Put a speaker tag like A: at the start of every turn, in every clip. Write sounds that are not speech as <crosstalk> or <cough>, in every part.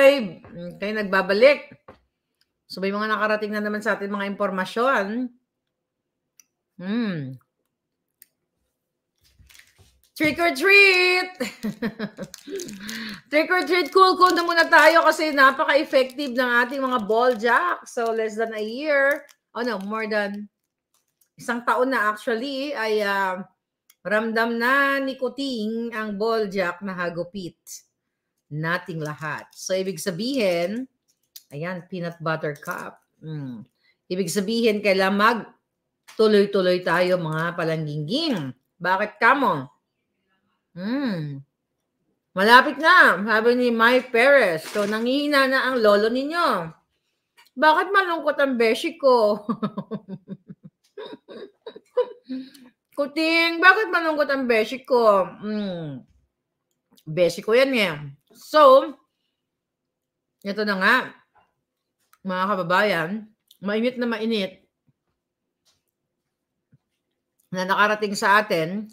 A: live. Okay, nagbabalik. So, may mga nakarating na naman sa atin mga impormasyon. Hmm. Trick or treat! <laughs> Trick or treat, cool, cool na muna tayo kasi napaka-effective ng ating mga ball jack. So, less than a year. Oh no, more than isang taon na actually ay uh, ramdam na ni Kuting ang ball jack na hagupit nating lahat. So, ibig sabihin, ayan, peanut butter cup. Mm. Ibig sabihin, kailangan mag tuloy-tuloy tayo mga palangginging. Bakit kamo? Mm. Malapit na, sabi ni My Perez. So, nangihina na ang lolo ninyo. Bakit malungkot ang beshi ko? <laughs> Kuting, bakit malungkot ang beshi ko? Mm. Beshi ko yan eh. So, ito na nga, mga kababayan, mainit na mainit na nakarating sa atin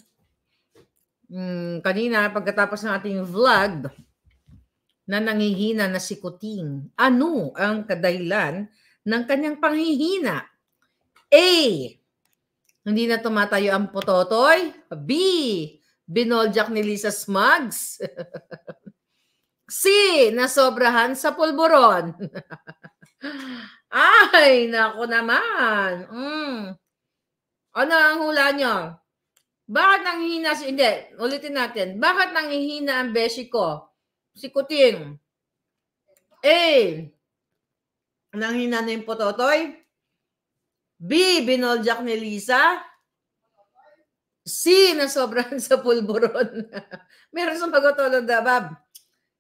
A: mm, kanina pagkatapos ng ating vlog na nangihina na si Kuting. Ano ang kadahilan ng kanyang panghihina? A. Hindi na tumatayo ang pototoy. B. Binoljak ni Lisa Smugs. <laughs> si nasobrahan sa pulburon. <laughs> Ay, nako naman. Mm. Ano ang hula nyo? Bakit nanghihina si... Hindi, ulitin natin. Bakit nanghihina ang beshi ko? Si Kuting. A. Nanghina na yung pototoy. B. Binoljak ni Lisa. C. Nasobrahan sa pulburon. <laughs> Meron sumagot, Olodabab.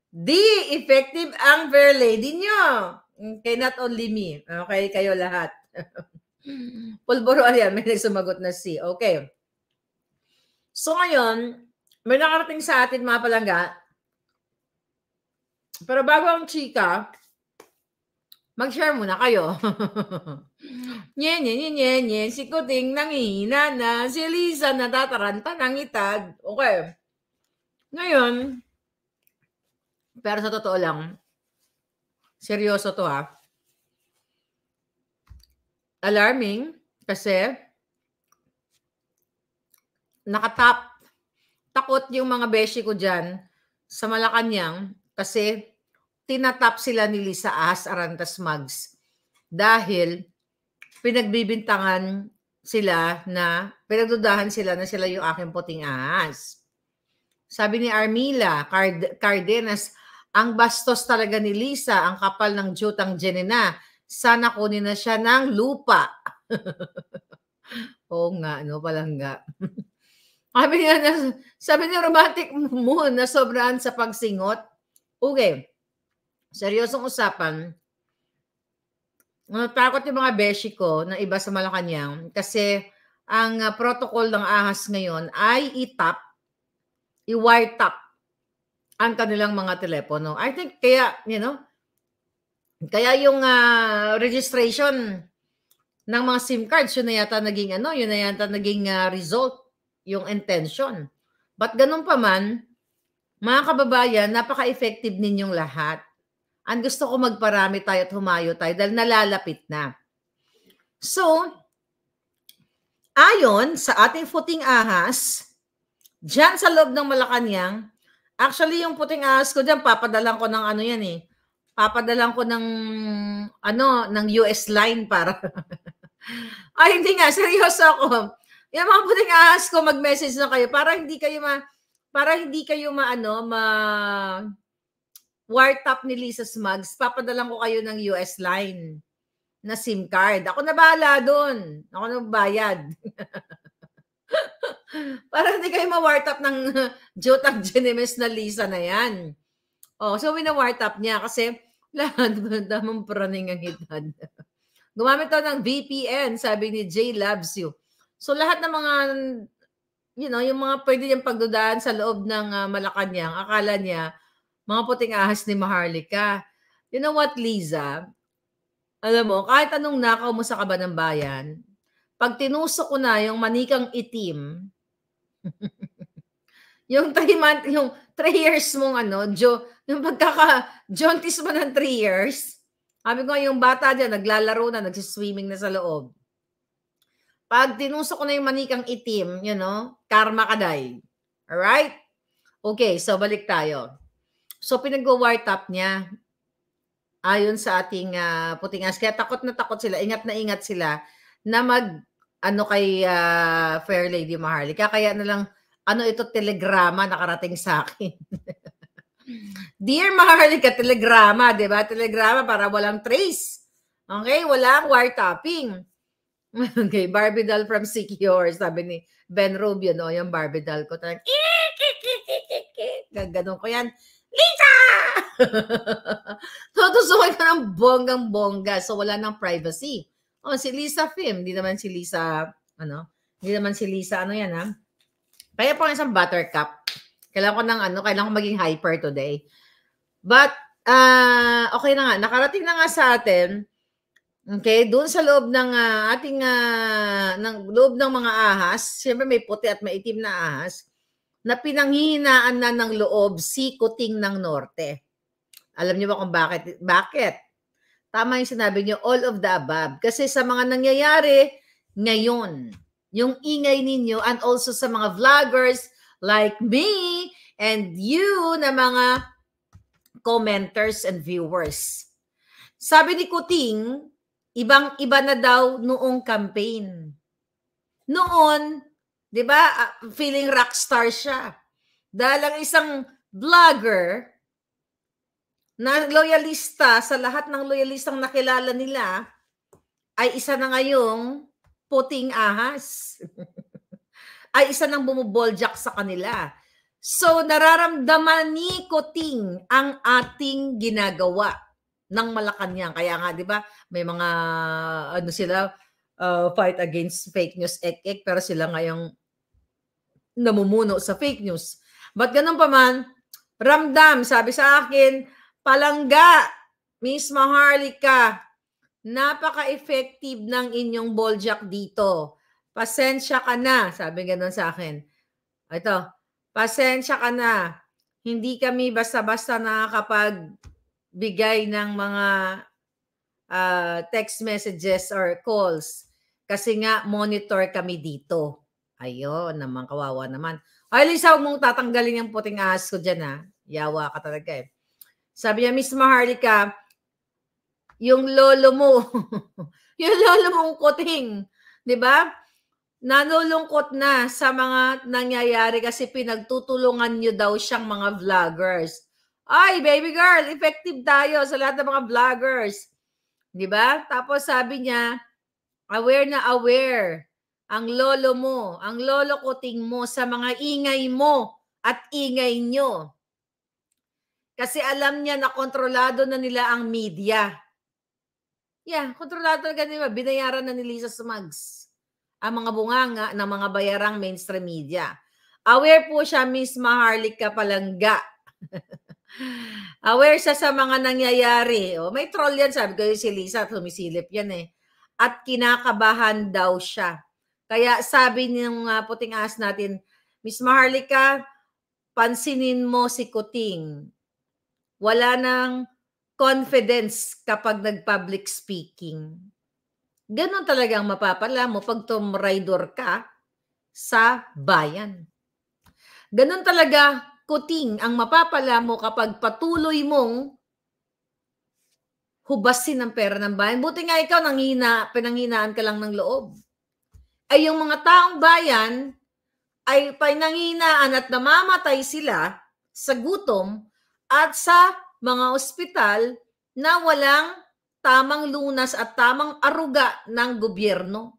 A: Di effective ang fair lady nyo. Okay, mm, not only me. Okay, kayo lahat. Pulburo, ayan, may nagsumagot na si. Okay. So ngayon, may nakarating sa atin mga palangga. Pero bago ang chika, mag-share muna kayo. nye, nye, nye, nye, nye, si Kuting nangihina na, si Lisa natataranta ng itag. Okay. Ngayon, pero sa totoo lang, seryoso to ha. Ah. Alarming kasi nakatap takot yung mga beshi ko dyan sa Malacanang kasi tinatap sila ni Lisa As Arantas Mags dahil pinagbibintangan sila na pinagdudahan sila na sila yung aking puting ahas. Sabi ni Armila Card Cardenas, ang bastos talaga ni Lisa, ang kapal ng jutang Jenena. Sana kunin na siya ng lupa. <laughs> Oo nga, no? Palangga. <laughs> sabi niya, sabi niya romantic moon na sobraan sa pagsingot. Okay. Seryosong usapan. Natakot yung mga beshi ko na iba sa Malacanang kasi ang ah, protocol ng ahas ngayon ay itap, i wire tap ang kanilang mga telepono. I think kaya, you know, kaya yung uh, registration ng mga SIM cards, yun na yata naging ano, yun na yata naging uh, result, yung intention. But ganun pa man, mga kababayan, napaka-effective ninyong lahat. Ang gusto ko magparami tayo at humayo tayo dahil nalalapit na. So, ayon sa ating footing ahas, dyan sa loob ng Malacanang, Actually, yung puting ahas ko dyan, papadalan ko ng ano yan eh. Papadalan ko ng, ano, ng US line para. <laughs> Ay, hindi nga, seryoso ako. Yung mga puting ahas ko, mag-message na kayo para hindi kayo ma, para hindi kayo ma, ano, ma, wartap ni Lisa Smugs. Papadalan ko kayo ng US line na SIM card. Ako na bahala doon. Ako na bayad. <laughs> <laughs> Para hindi kayo ma-wartap ng <laughs> Jotag Genemes na Lisa na yan. Oh, so winawartap niya kasi <laughs> lahat damang praning ang edad. Gumamit daw ng VPN, sabi ni Jay Loves You. So lahat ng mga, you know, yung mga pwede niyang pagdudaan sa loob ng uh, Malacanang, akala niya, mga puting ahas ni Maharlika. You know what, Liza? Alam mo, kahit anong nakaw mo sa kaba ng bayan, pag tinusok ko na yung manikang itim, <laughs> yung 3 month, yung 3 years mong ano, jo, yung pagkaka jauntis mo ng 3 years. Sabi ko yung bata diyan naglalaro na, nagsiswimming na sa loob. Pag tinusok ko na yung manikang itim, you know, karma ka day. Alright? Okay, so balik tayo. So pinag-wiretap niya ayon sa ating uh, ah, puting as. Kaya takot na takot sila, ingat na ingat sila na mag ano kay uh, Fair Lady Maharlika. Kaya na lang, ano ito, telegrama nakarating sa akin. <laughs> Dear Maharlika, telegrama, di ba? Telegrama para walang trace. Okay, walang wiretapping. <laughs> Okay, Barbie doll from Secure, sabi ni Ben Rubio, no? Yung Barbie doll ko talagang, eh, ganun ko yan. Lisa! <laughs> Tutusukan ko ng bonggang-bongga, so wala ng privacy. Oh, si Lisa Film. Hindi naman si Lisa, ano? Hindi naman si Lisa, ano yan, ha? Kaya po isang buttercup. Kailangan ko ng, ano, kailangan ko maging hyper today. But, uh, okay na nga. Nakarating na nga sa atin, Okay, doon sa loob ng uh, ating uh, ng loob ng mga ahas, siyempre may puti at maitim na ahas na pinanghihinaan na ng loob Kuting ng norte. Alam niyo ba kung bakit? Bakit? Tama yung sinabi niyo, all of the above. Kasi sa mga nangyayari ngayon, yung ingay ninyo and also sa mga vloggers like me and you na mga commenters and viewers. Sabi ni Kuting, ibang-iba na daw noong campaign. Noon, 'di ba, ah, feeling rockstar siya. Dahil ang isang vlogger na loyalista sa lahat ng loyalistang nakilala nila ay isa na ngayong puting ahas. <laughs> ay isa nang bumuboljak sa kanila. So nararamdaman ni Koting ang ating ginagawa ng Malacanang. Kaya nga 'di ba, may mga ano sila uh, fight against fake news ek ek pero sila ngayong namumuno sa fake news. But ganun pa man, ramdam sabi sa akin, Palangga, Miss Maharlika, napaka-effective ng inyong Boljak dito. Pasensya ka na, sabi ganun sa akin. Ito, pasensya ka na. Hindi kami basta-basta nakakapagbigay ng mga uh, text messages or calls kasi nga monitor kami dito. Ayun, naman kawawa naman. Ay, Lisa, huwag mong tatanggalin yung puting ahas ko dyan ha. Yawa ka talaga eh. Sabi niya, Miss Maharlika, yung lolo mo, <laughs> yung lolo mong kuting, di ba? Nanulungkot na sa mga nangyayari kasi pinagtutulungan niyo daw siyang mga vloggers. Ay, baby girl, effective tayo sa lahat ng mga vloggers. Di ba? Tapos sabi niya, aware na aware ang lolo mo, ang lolo kuting mo sa mga ingay mo at ingay niyo. Kasi alam niya na kontrolado na nila ang media. Yeah, kontrolado talaga nila. Binayaran na ni Lisa Smugs ang mga bunganga ng mga bayarang mainstream media. Aware po siya, Miss Maharlika Palangga. <laughs> Aware siya sa mga nangyayari. O, oh, may troll yan, sabi ko si Lisa, tumisilip yan eh. At kinakabahan daw siya. Kaya sabi ng ah, puting as natin, Miss Maharlika, pansinin mo si Kuting wala nang confidence kapag nag-public speaking. Ganon talaga ang mapapala mo pag tom rider ka sa bayan. Ganon talaga kuting ang mapapala mo kapag patuloy mong hubasin ang pera ng bayan. Buti nga ikaw, nanghina, pinanghinaan ka lang ng loob. Ay yung mga taong bayan ay pinanghinaan at namamatay sila sa gutom at sa mga ospital na walang tamang lunas at tamang aruga ng gobyerno.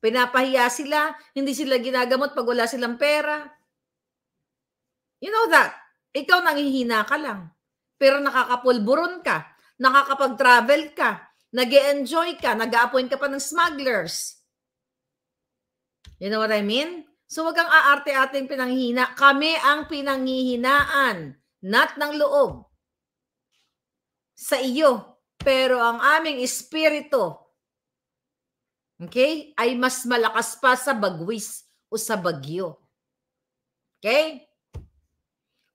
A: Pinapahiya sila, hindi sila ginagamot pag wala silang pera. You know that. Ikaw nanghihina ka lang. Pero nakakapulburon ka, nakakapag-travel ka, nag enjoy ka, nag appoint ka pa ng smugglers. You know what I mean? So wag kang aarte-ating pinanghina. Kami ang pinanghihinaan not ng loob, sa iyo, pero ang aming espiritu, okay, ay mas malakas pa sa bagwis o sa bagyo. Okay?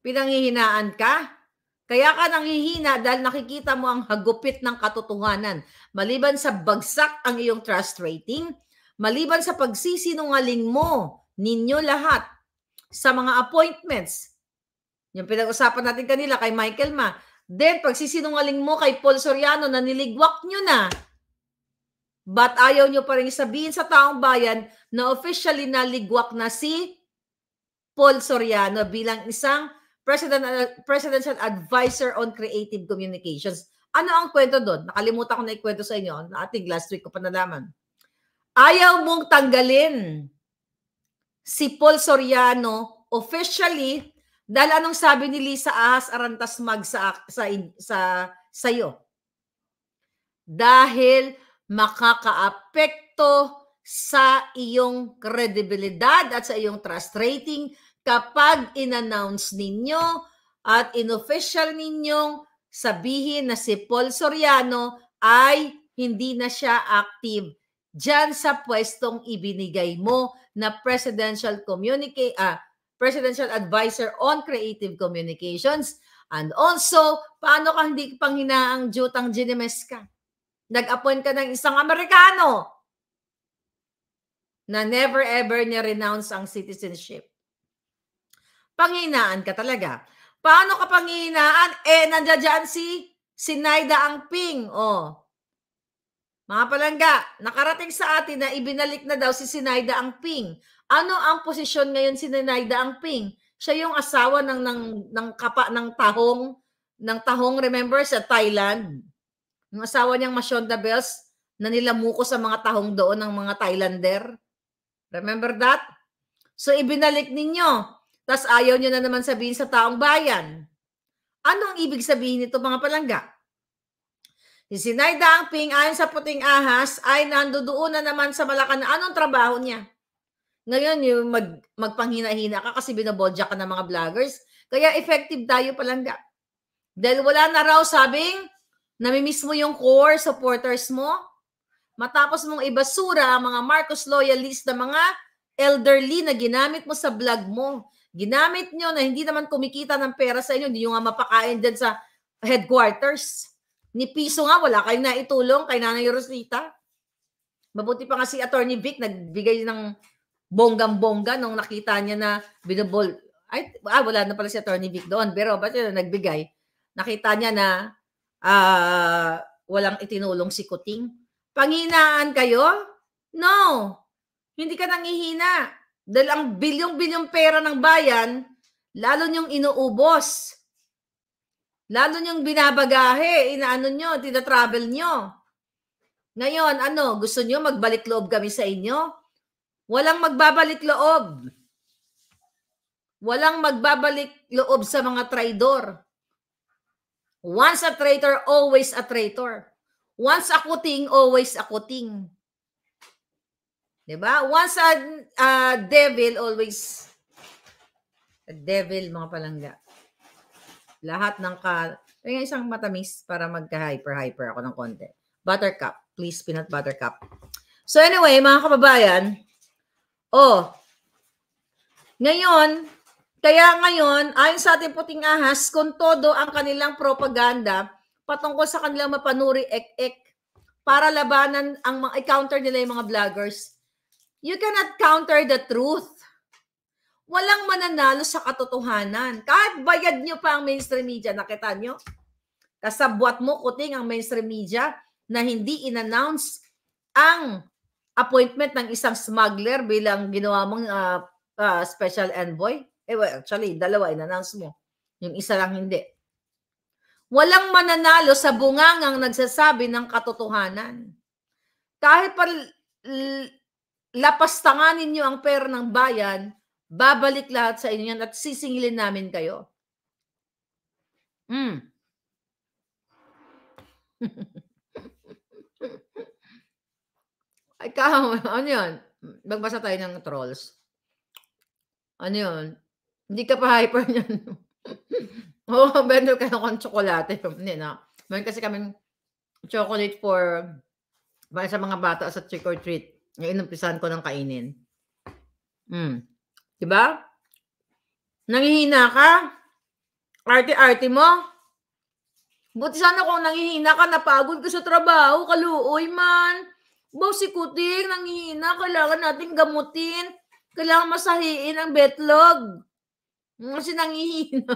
A: Pinanghihinaan ka? Kaya ka nanghihina dahil nakikita mo ang hagupit ng katotohanan. Maliban sa bagsak ang iyong trust rating, maliban sa pagsisinungaling mo ninyo lahat sa mga appointments, yung pinag-usapan natin kanila kay Michael Ma. Then, pagsisinungaling mo kay Paul Soriano na niligwak nyo na, but ayaw nyo pa rin sabihin sa taong bayan na officially naligwak na si Paul Soriano bilang isang President, uh, Presidential Advisor on Creative Communications. Ano ang kwento doon? Nakalimutan ko na ikwento sa inyo. Ating last week ko pa nalaman. Ayaw mong tanggalin si Paul Soriano officially dahil anong sabi ni Lisa Ahas Arantas Mag sa, sa, sa, sa iyo? Dahil makakaapekto sa iyong kredibilidad at sa iyong trust rating kapag inannounce ninyo at inofficial ninyong sabihin na si Paul Soriano ay hindi na siya active diyan sa pwestong ibinigay mo na presidential communicate ah, Presidential Advisor on Creative Communications. And also, paano ka hindi panghinaang jutang ginimes ka? Nag-appoint ka ng isang Amerikano na never ever niya renounce ang citizenship. Panghinaan ka talaga. Paano ka panghinaan? Eh, nandiyan si Sinaida Angping. Oh, mga palangga, nakarating sa atin na ibinalik na daw si Sinayda ang Ping. Ano ang posisyon ngayon si Sinayda ang Ping? Siya yung asawa ng ng ng kapa ng tahong ng tahong remember sa Thailand. Yung asawa niyang Masionda Bells na nilamuko sa mga tahong doon ng mga Thailander. Remember that? So ibinalik ninyo. Tapos ayaw nyo na naman sabihin sa taong bayan. Ano ang ibig sabihin nito mga palangga? Si Sinay Damping, ayon sa puting ahas, ay nandoon na naman sa Malacan. Anong trabaho niya? Ngayon, yung mag, magpanghina-hina ka kasi binabodya ka ng mga vloggers. Kaya effective tayo palangga. Dahil wala na raw sabing, namimiss mo yung core supporters mo. Matapos mong ibasura ang mga Marcos loyalists na mga elderly na ginamit mo sa vlog mo. Ginamit nyo na hindi naman kumikita ng pera sa inyo, hindi nyo nga mapakain din sa headquarters. Ni Piso nga, wala kayong naitulong kay Nanay Rosita. Mabuti pa nga si Attorney Vic nagbigay ng bonggang-bongga nung nakita niya na binubol. Ay, ah, wala na pala si Attorney Vic doon. Pero ba't yun nagbigay? Nakita niya na uh, walang itinulong si Kuting. Panginaan kayo? No. Hindi ka nangihina. Dahil ang bilyong-bilyong pera ng bayan, lalo niyong inuubos. Lalo niyang binabagahe, inaano niyo, tina-travel niyo. Ngayon, ano, gusto niyo magbalik loob kami sa inyo? Walang magbabalik loob. Walang magbabalik loob sa mga traitor. Once a traitor, always a traitor. Once a kuting, always a kuting. Diba? Once a, a devil, always a devil, mga palangga. Lahat ng ka... Kaya isang matamis para magka-hyper-hyper ako ng konti. Buttercup. Please, peanut buttercup. So anyway, mga kababayan, oh, ngayon, kaya ngayon, ayon sa ating puting ahas, kung todo ang kanilang propaganda patungkol sa kanilang mapanuri ek-ek para labanan ang mga counter nila yung mga vloggers, you cannot counter the truth walang mananalo sa katotohanan. Kahit bayad nyo pa ang mainstream media, nakita nyo? Kasabwat mo kuting ang mainstream media na hindi inannounce ang appointment ng isang smuggler bilang ginawa mong uh, uh, special envoy. Eh, well, actually, dalawa in-announce mo. Yung isa lang hindi. Walang mananalo sa bungangang nagsasabi ng katotohanan. Kahit pa lapastanganin nyo ang pera ng bayan, Babalik lahat sa inyo yan at sisingilin namin kayo. Mm. <laughs> Ay, kahaw, ano yun? Magbasa tayo ng trolls. Ano yun? Hindi ka pa hyper niyan. <laughs> Oo, oh, vendor ka ng tsokolate. Hindi na. Meron kasi kaming chocolate for para sa mga bata sa trick or treat. Ngayon, umpisan ko ng kainin. Mm. 'Di ba? Nanghihina ka? Arte-arte mo? Buti sana kung nanghihina ka, napagod ka sa trabaho, kaluoy man. Baw si Kuting, nanghihina, kailangan natin gamutin. Kailangan masahiin ang betlog. Kasi nanghihina.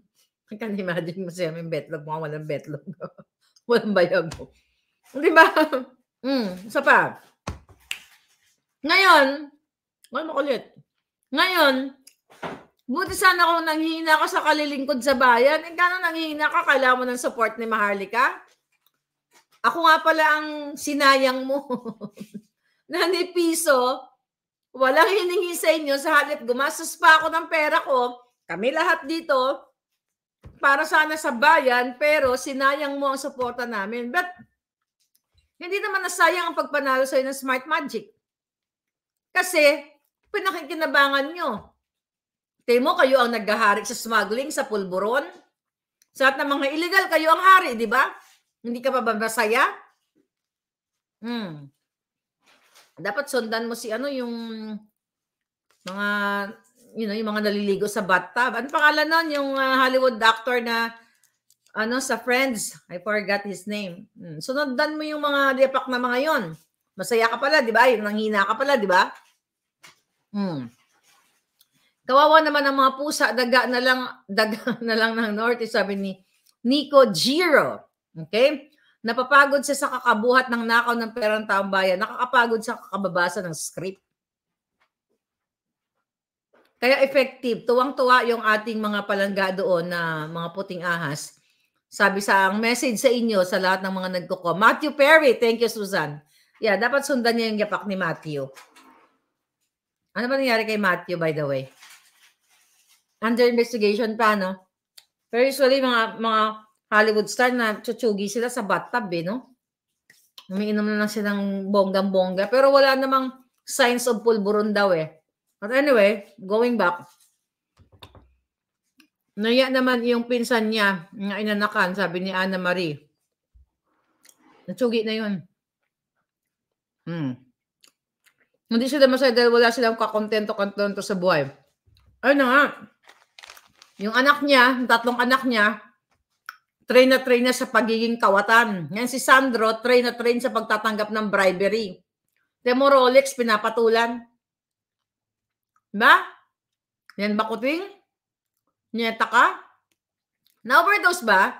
A: <laughs> I can imagine mo siya may betlog, mga walang betlog. <laughs> walang bayag mo. Di ba? Mm, sa pa. Ngayon, ay makulit. Ngayon, buti sana kung nanghihina ka sa kalilingkod sa bayan, eh gano'n nanghihina ka, kailangan mo ng support ni Maharlika? Ako nga pala ang sinayang mo. <laughs> na ni Piso, walang hiningi sa inyo sa halip gumastos pa ako ng pera ko, kami lahat dito, para sana sa bayan, pero sinayang mo ang suporta namin. But hindi naman nasayang ang pagpanalo sa'yo ng Smart Magic. Kasi pinakikinabangan nyo. Timo, kayo ang naghahari sa smuggling, sa pulburon. Sa lahat ng mga illegal, kayo ang hari, di ba? Hindi ka pa ba masaya? Hmm. Dapat sundan mo si ano yung mga you know, yung mga naliligo sa bathtub. Ano pangalan nun? Yung uh, Hollywood actor na ano sa Friends. I forgot his name. Hmm. Sundan mo yung mga depak na mga yon. Masaya ka pala, di ba? Yung nanghina ka pala, di ba? Hmm. Kawawa naman ang mga pusa, daga na lang, <laughs> daga na lang ng North, sabi ni Nico Giro. Okay? Napapagod siya sa kakabuhat ng nakaw ng perang taong bayan. Nakakapagod sa kakababasa ng script. Kaya effective. Tuwang-tuwa yung ating mga palangga doon na mga puting ahas. Sabi sa ang message sa inyo sa lahat ng mga nagkoko. Matthew Perry, thank you Susan. Yeah, dapat sundan niya yung yapak ni Matthew. Ano ba nangyari kay Matthew, by the way? Under investigation pa, no? Pero usually, mga, mga Hollywood star na chuchugi sila sa bathtub, eh, no? Umiinom na lang ng bonggang-bongga. Pero wala namang signs of pulburon daw, eh. But anyway, going back, Naya naman yung pinsan niya na inanakan, sabi ni Anna Marie. Natsugi na yun. Hmm. Hindi sila masaya dahil wala silang kakontento-kontento sa buhay. Ano nga, yung anak niya, yung tatlong anak niya, train na train na sa pagiging kawatan. Ngayon si Sandro, train na train sa pagtatanggap ng bribery. Temo Rolex, pinapatulan. Ba? Yan bakuting? Nyeta ka? Na-overdose ba?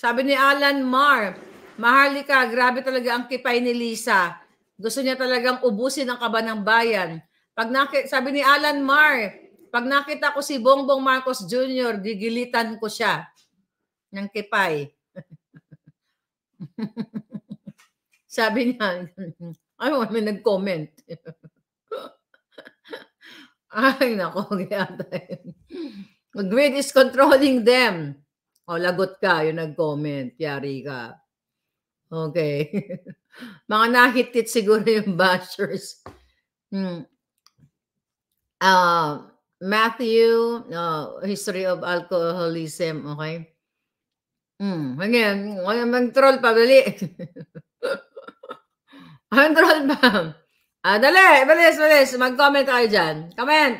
A: Sabi ni Alan Mar, Maharlika, grabe talaga ang kipay ni Lisa. Gusto niya talagang ubusin ang kaba ng bayan. Pag nakita, sabi ni Alan Mar, pag nakita ko si Bongbong Marcos Jr., gigilitan ko siya ng kipay. <laughs> sabi niya, <laughs> ay, may nag-comment. <laughs> ay, nako, Greed is controlling them. O, lagot ka, yung nag-comment, yari ka. Okay. <laughs> Mga nahitit siguro yung <laughs> bashers. Hmm. Uh, Matthew, uh, History of Alcoholism, okay? Hmm. Again, ngayon mag-troll pa, dali. <laughs> troll pa. Ah, dali, bilis, bilis. Mag-comment kayo dyan. Comment.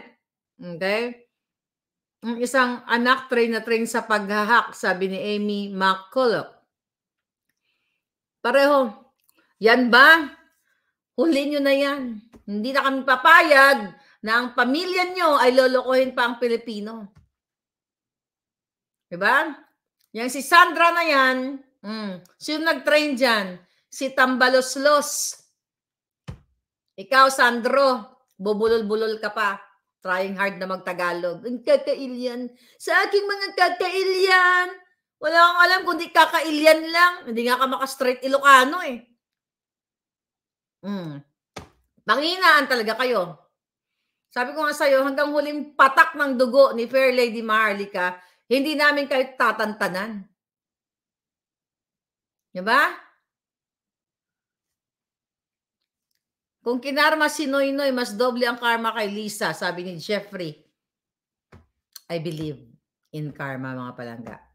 A: Okay? Isang anak train na train sa paghahak, sabi ni Amy McCulloch. Pareho. Yan ba? Huli nyo na yan. Hindi na kami papayag na ang pamilya nyo ay lolokohin pa ang Pilipino. Diba? Yan si Sandra na yan. Mm. Sino nag-train dyan? Si Tambaloslos. Ikaw, Sandro, bubulol-bulol ka pa. Trying hard na magtagalog. Ang kakailyan. Sa aking mga kakailyan, wala akong alam, kundi kakailian lang. Hindi nga ka makastraight Ilocano eh. Mm. Panghinaan talaga kayo. Sabi ko nga sa'yo, hanggang huling patak ng dugo ni Fair Lady Maharlika, hindi namin kayo tatantanan. Diba? Kung kinarma si Noynoy, mas doble ang karma kay Lisa, sabi ni Jeffrey. I believe in karma, mga palangga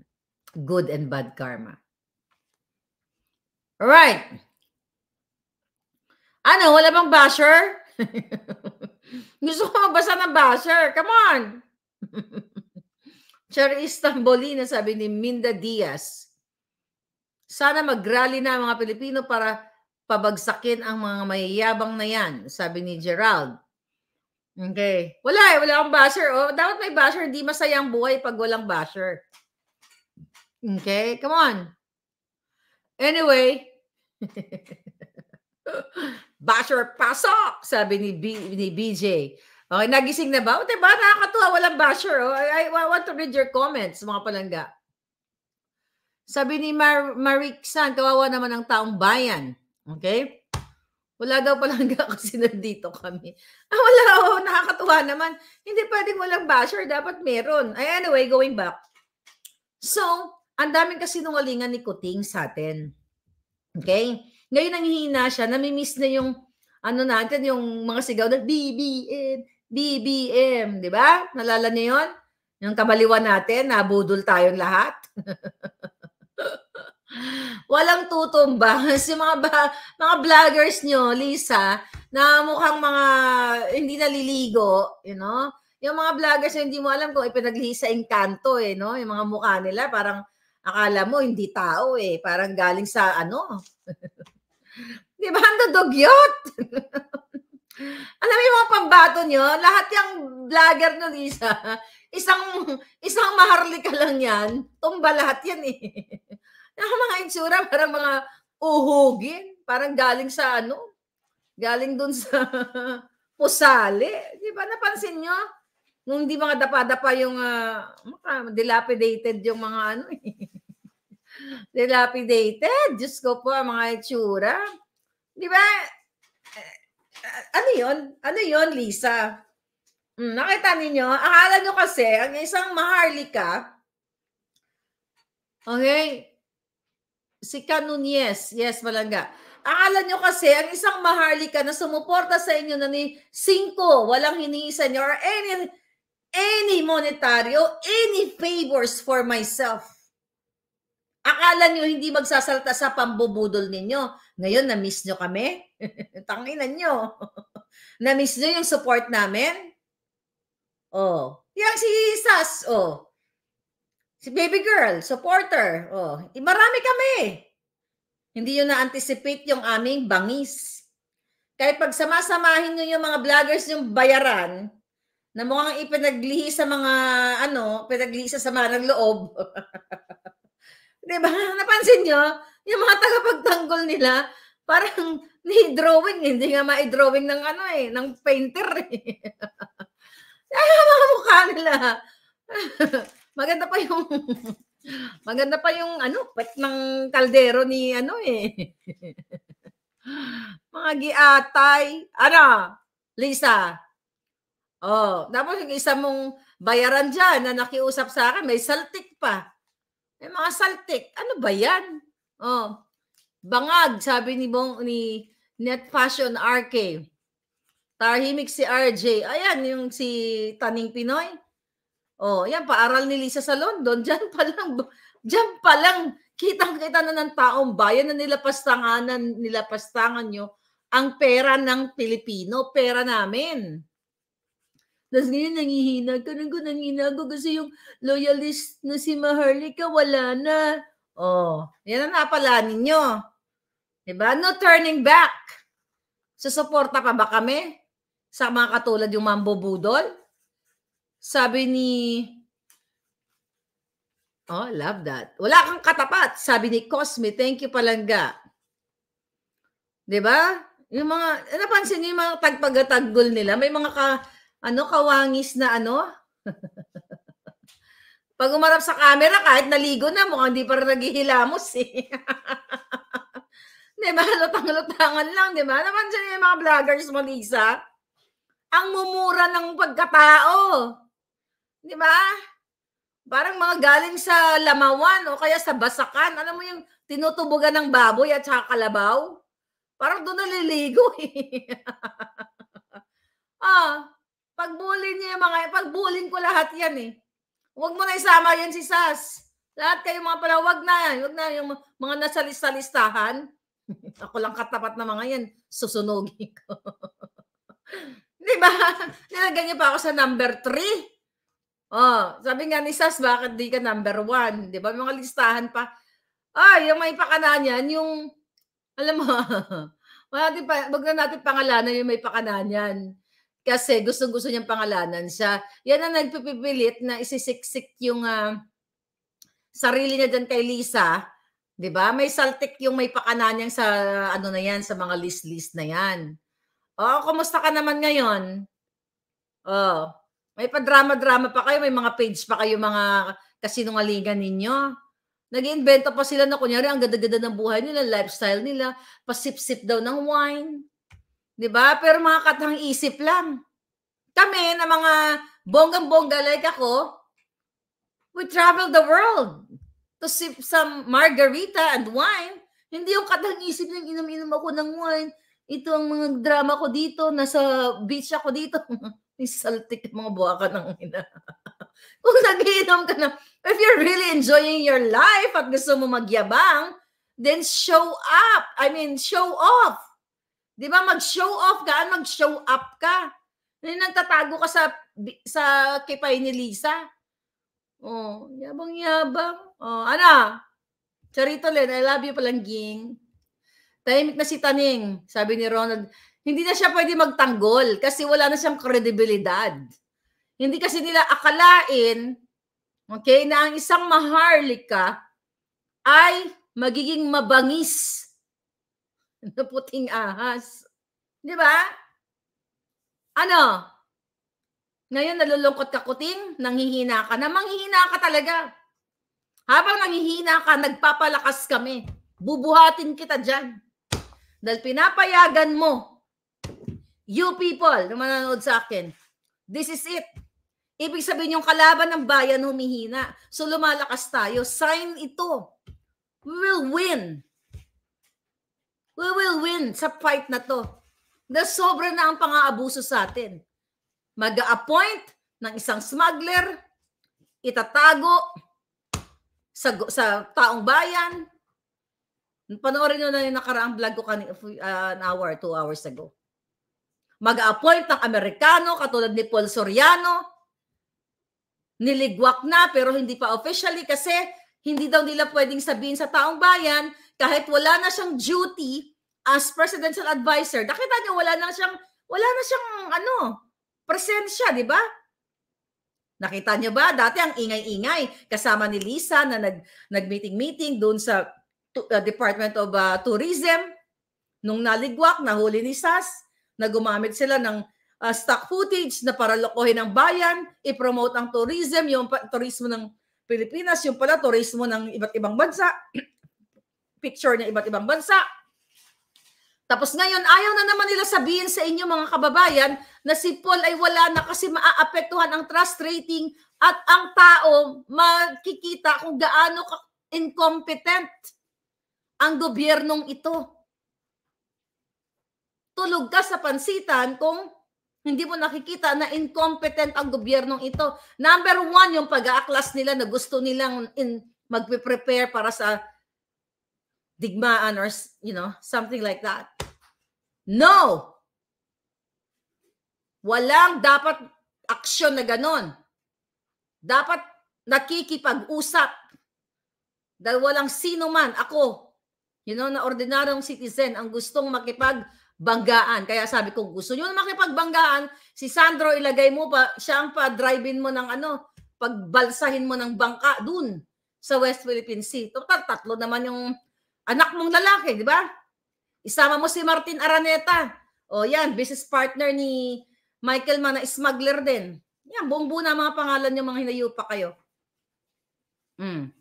A: good and bad karma. All right. Ano, wala bang basher? <laughs> Gusto ko magbasa ng basher. Come on! <laughs> Istanbuli na sabi ni Minda Diaz. Sana magrally rally na mga Pilipino para pabagsakin ang mga mayayabang na yan, sabi ni Gerald. Okay. Wala eh, wala akong basher. Oh, dapat may basher, hindi masayang buhay pag walang basher. Okay, come on. Anyway, <laughs> basher pasok, sabi ni, B, ni BJ. Okay, nagising na ba? O, diba? Nakakatuwa, walang basher. Oh. I, I, want to read your comments, mga palangga. Sabi ni Mar Marik San, kawawa naman ang taong bayan. Okay? Wala daw palangga <laughs> kasi nandito kami. Ah, wala. Oh, nakakatuwa naman. Hindi pwedeng walang basher. Dapat meron. Ay, anyway, going back. So, ang daming kasi nungalingan ni Kuting sa atin. Okay? Ngayon ang siya, nami-miss na yung ano natin, yung mga sigaw na BBM, BBM, di ba? Nalala niyo yon? Yung kabaliwan natin, nabudol tayong lahat. <laughs> Walang tutumbas. <laughs> Yung mga, ba, mga vloggers nyo, Lisa, na mukhang mga hindi naliligo, you know? Yung mga vloggers na hindi mo alam kung ipinaglisa yung kanto, eh, no? Yung mga mukha nila, parang Akala mo hindi tao eh, parang galing sa ano. <laughs> 'Di ba ang dugyot? <laughs> Alam mo mga pambato nyo, lahat yung vlogger nun isa, isang, isang maharlika lang yan, tumba lahat yan eh. <laughs> Yung mga insura, parang mga uhugin, parang galing sa ano, galing dun sa pusali. Di ba napansin nyo? Nung di mga dapa-dapa yung uh, ah, dilapidated yung mga ano eh. Dilapidated. Diyos ko po, mga itsura. Di ba? Eh, ano yon? Ano yon, Lisa? Mm, nakita ninyo? Akala nyo kasi, ang isang maharlika, okay, si Canunyes, yes, malangga. Akala nyo kasi, ang isang maharlika na sumuporta sa inyo na ni Cinco, walang hiniisa nyo, or any, any monetary, any favors for myself. Akala nyo hindi magsasalta sa pambubudol ninyo. Ngayon, na-miss nyo kami? <laughs> Tanginan nyo. <laughs> na-miss nyo yung support namin? Oh. Yung si Sas, oh. Si baby girl, supporter. Oh. Eh, marami kami. Hindi nyo na-anticipate yung aming bangis. Kahit pag samasamahin nyo yung mga vloggers yung bayaran, na mukhang ipinaglihi ano, sa mga ano, pinaglihi sa sama ng loob. <laughs> Di ba? <laughs> Napansin nyo? Yung mga tagapagtanggol nila, parang <laughs> ni drawing, hindi nga ma-drawing ng ano eh, ng painter eh. <laughs> Ay, mga mukha nila. maganda pa yung maganda pa yung ano, pet ng kaldero ni ano eh. mga giatay. Ano? Lisa. Oh, tapos yung isa mong bayaran dyan na nakiusap sa akin, may saltik pa. Eh, mga saltik, ano ba yan? Oh, bangag, sabi ni, Bong, ni Net Fashion RK. Tarhimik si RJ. Ayan, yung si Taning Pinoy. Oh, yan, paaral ni Lisa sa London. Diyan pa lang, diyan pa lang, kitang-kita na ng taong bayan na nilapastangan, nilapastangan nyo ang pera ng Pilipino, pera namin. Tapos ngayon nangihinag ka. Nang ko nanginag kasi yung loyalist na si Maharlika wala na. Oh, yan ang napala ninyo. Diba? No turning back. Susuporta pa ba kami? Sa mga katulad yung Mambo Budol? Sabi ni... Oh, love that. Wala kang katapat. Sabi ni Cosme, thank you palangga. ba? Diba? Yung mga, napansin niyo yung mga tagpagataggol nila. May mga ka, ano, kawangis na ano. <laughs> Pag umarap sa camera, kahit naligo na, mukhang hindi pa rin naghihilamos eh. <laughs> di ba? Lutang-lutangan lang, di ba? Naman dyan yung mga vloggers, mo, Lisa. Ang mumura ng pagkatao. Di ba? Parang mga galing sa lamawan o kaya sa basakan. Alam mo yung tinutubugan ng baboy at saka kalabaw? Parang doon naliligo <laughs> eh. ah, Pagbulin niya yung mga, pagbulin ko lahat yan eh. Huwag mo na isama yan si Sas. Lahat kayo mga pala, huwag na. Huwag na yung mga nasa lista listahan. <laughs> Ako lang katapat na mga yan. Susunogin ko. <laughs> Di ba? Nilagay niya pa ako sa number 3. Oh, sabi nga ni Sas, bakit di ka number 1? Di ba? mga listahan pa. Ay, yung may pakanan yan, yung, alam mo, <laughs> wag na natin pangalanan yung may pakanan yan kasi gustong-gusto niyang pangalanan siya. Yan ang nagpipilit na isisiksik yung uh, sarili niya dyan kay Lisa. 'Di ba? May saltik yung may pakananyang sa ano na 'yan, sa mga list-list na 'yan. Oh, kumusta ka naman ngayon? Oh, may pa-drama-drama pa kayo, may mga page pa kayo mga kasinungalingan ninyo. Nag-iimbento pa sila na kunyari ang ganda-ganda ng buhay nila, lifestyle nila, pasip-sip daw ng wine. 'Di ba? Pero mga katang isip lang. Kami na mga bonggang-bongga like ako, we travel the world to sip some margarita and wine. Hindi yung katang isip ng inom-inom ako ng wine. Ito ang mga drama ko dito, nasa beach ako dito. Isaltik <laughs> saltik mga buwaka ng ina. <laughs> Kung nagiinom ka na, if you're really enjoying your life at gusto mo magyabang, then show up. I mean, show off. Di ba? Mag-show off ka, mag-show up ka. Ay, nagtatago ka sa, sa kipay ni Lisa. Oh, yabang-yabang. Oh, ano? Charito Len, I love you palang, Ging. Tahimik na si Taning, sabi ni Ronald. Hindi na siya pwede magtanggol kasi wala na siyang kredibilidad. Hindi kasi nila akalain, okay, na ang isang maharlika ay magiging mabangis na puting ahas. Di ba? Ano? Ngayon nalulungkot ka kuting, nanghihina ka na. Manghihina ka talaga. Habang nanghihina ka, nagpapalakas kami. Bubuhatin kita dyan. Dahil pinapayagan mo, you people na mananood sa akin, this is it. Ibig sabihin yung kalaban ng bayan humihina. So lumalakas tayo. Sign ito. We will win we will win sa fight na to. Na sobra na ang pang-aabuso sa atin. Mag-appoint ng isang smuggler, itatago sa, sa taong bayan. Panoorin nyo na yung nakaraang vlog ko kani, uh, an hour, two hours ago. Mag-appoint ng Amerikano katulad ni Paul Soriano. Niligwak na pero hindi pa officially kasi hindi daw nila pwedeng sabihin sa taong bayan kahit wala na siyang duty as presidential advisor, nakita niyo wala na siyang wala na siyang ano, presensya, di ba? Nakita niyo ba dati ang ingay-ingay kasama ni Lisa na nag nag-meeting-meeting doon sa uh, Department of uh, Tourism nung naligwak nahuli ni SAS na gumamit sila ng uh, stock footage na para lokohin ang bayan, i-promote ang tourism, yung pa- turismo ng Pilipinas, yung pala turismo ng iba't ibang bansa. <clears throat> picture ng iba't ibang bansa. Tapos ngayon, ayaw na naman nila sabihin sa inyo mga kababayan na si Paul ay wala na kasi maaapektuhan ang trust rating at ang tao makikita kung gaano ka incompetent ang gobyernong ito. Tulog ka sa pansitan kung hindi mo nakikita na incompetent ang gobyernong ito. Number one, yung pag-aaklas nila na gusto nilang in, magpe-prepare para sa digmaan or you know something like that no walang dapat aksyon na ganon dapat nakikipag-usap dahil walang sino man ako you know na ordinaryong citizen ang gustong makipag banggaan. Kaya sabi ko, gusto nyo na makipagbanggaan, si Sandro ilagay mo pa, siya ang pa-drive-in mo ng ano, pagbalsahin mo ng bangka dun sa West Philippine Sea. Total, tatlo naman yung Anak mong lalaki, di ba? Isama mo si Martin Araneta. O yan, business partner ni Michael Mann na smuggler din. Yan, buong buo na mga pangalan yung mga hinayupa kayo. Mm.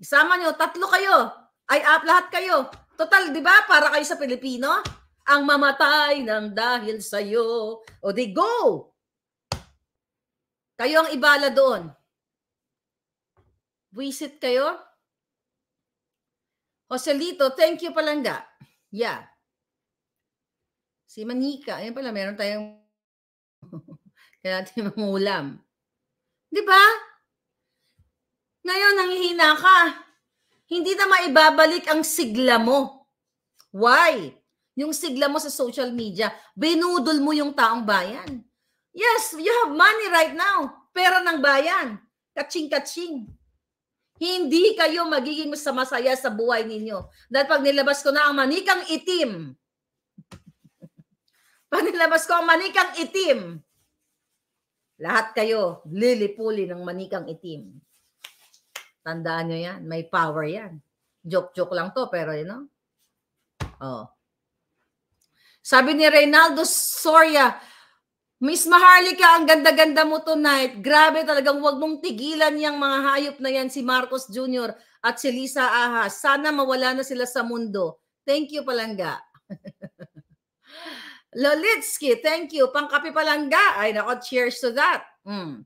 A: Isama niyo, tatlo kayo. Ay, up, ah, lahat kayo. Total, di ba? Para kayo sa Pilipino. Ang mamatay ng dahil sa'yo. O di go! Kayo ang ibala doon. Visit kayo. Joselito, thank you palangga. Yeah. Si Manika, ayun pala, meron tayong <laughs> kaya natin mangulam. Di ba? Ngayon, nanghihina ka. Hindi na maibabalik ang sigla mo. Why? Yung sigla mo sa social media, binudol mo yung taong bayan. Yes, you have money right now. Pera ng bayan. Kaching-kaching. Hindi kayo magiging masaya sa buhay ninyo. Dahil pag nilabas ko na ang manikang itim, <laughs> pag nilabas ko ang manikang itim, lahat kayo lilipuli ng manikang itim. Tandaan nyo yan. May power yan. Joke-joke lang to, pero you know. Oh. Sabi ni Reynaldo Soria, Miss Maharlika, ang ganda-ganda mo tonight. Grabe talagang huwag mong tigilan yung mga hayop na yan, si Marcos Jr. at si Lisa Aha. Sana mawala na sila sa mundo. Thank you, Palangga. <laughs> Lolitsky, thank you. Pangkapi Palangga. Ay, nako, cheers to that. Mm.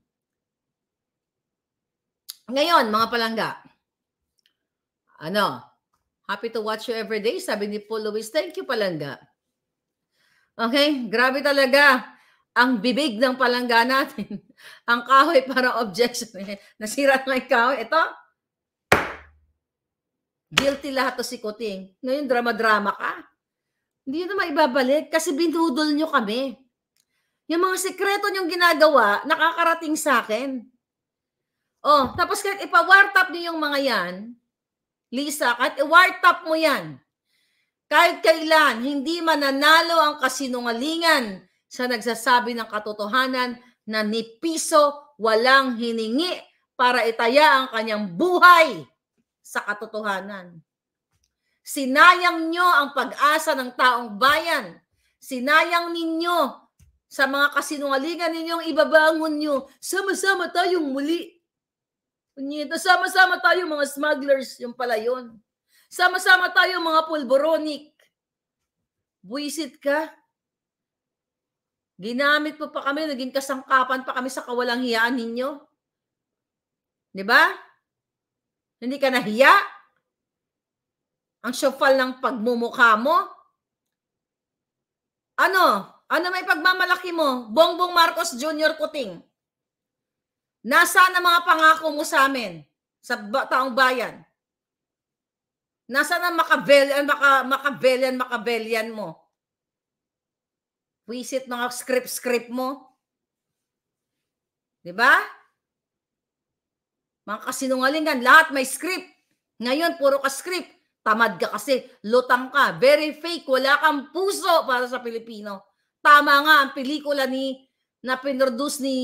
A: Ngayon, mga Palangga, ano, happy to watch you every day, sabi ni Paul Luis. Thank you, Palangga. Okay, grabe talaga ang bibig ng palangga natin. <laughs> ang kahoy para objection. <laughs> Nasira na yung kahoy. Ito, guilty lahat to si Kuting. Ngayon, drama-drama ka. Hindi na maibabalik kasi binudol nyo kami. Yung mga sekreto nyong ginagawa, nakakarating sa akin. Oh, tapos kahit ipa-wartap niyo yung mga yan, Lisa, kahit i-wartap mo yan, kahit kailan, hindi mananalo ang kasinungalingan sa nagsasabi ng katotohanan na ni piso walang hiningi para itaya ang kanyang buhay sa katotohanan. Sinayang nyo ang pag-asa ng taong bayan. Sinayang ninyo sa mga kasinungalingan ninyong ibabangon nyo. Sama-sama tayong muli. Sama-sama tayo mga smugglers, yung pala yun. Sama-sama tayo mga pulboronic. Buisit ka, Ginamit po pa kami, naging kasangkapan pa kami sa kawalang hiyaan ninyo. Di ba? Hindi ka nahiya? Ang syofal ng pagmumukha mo? Ano? Ano may pagmamalaki mo? Bongbong Marcos Jr. Kuting. Nasaan ang mga pangako mo sa amin? Sa ba- taong bayan? Nasaan ang makabelian, maka, makabelian, makabelian mo? Wisit mga script-script mo. Di ba? Mga kasinungalingan, lahat may script. Ngayon, puro ka script. Tamad ka kasi, lutang ka, very fake, wala kang puso para sa Pilipino. Tama nga ang pelikula ni na pinroduce ni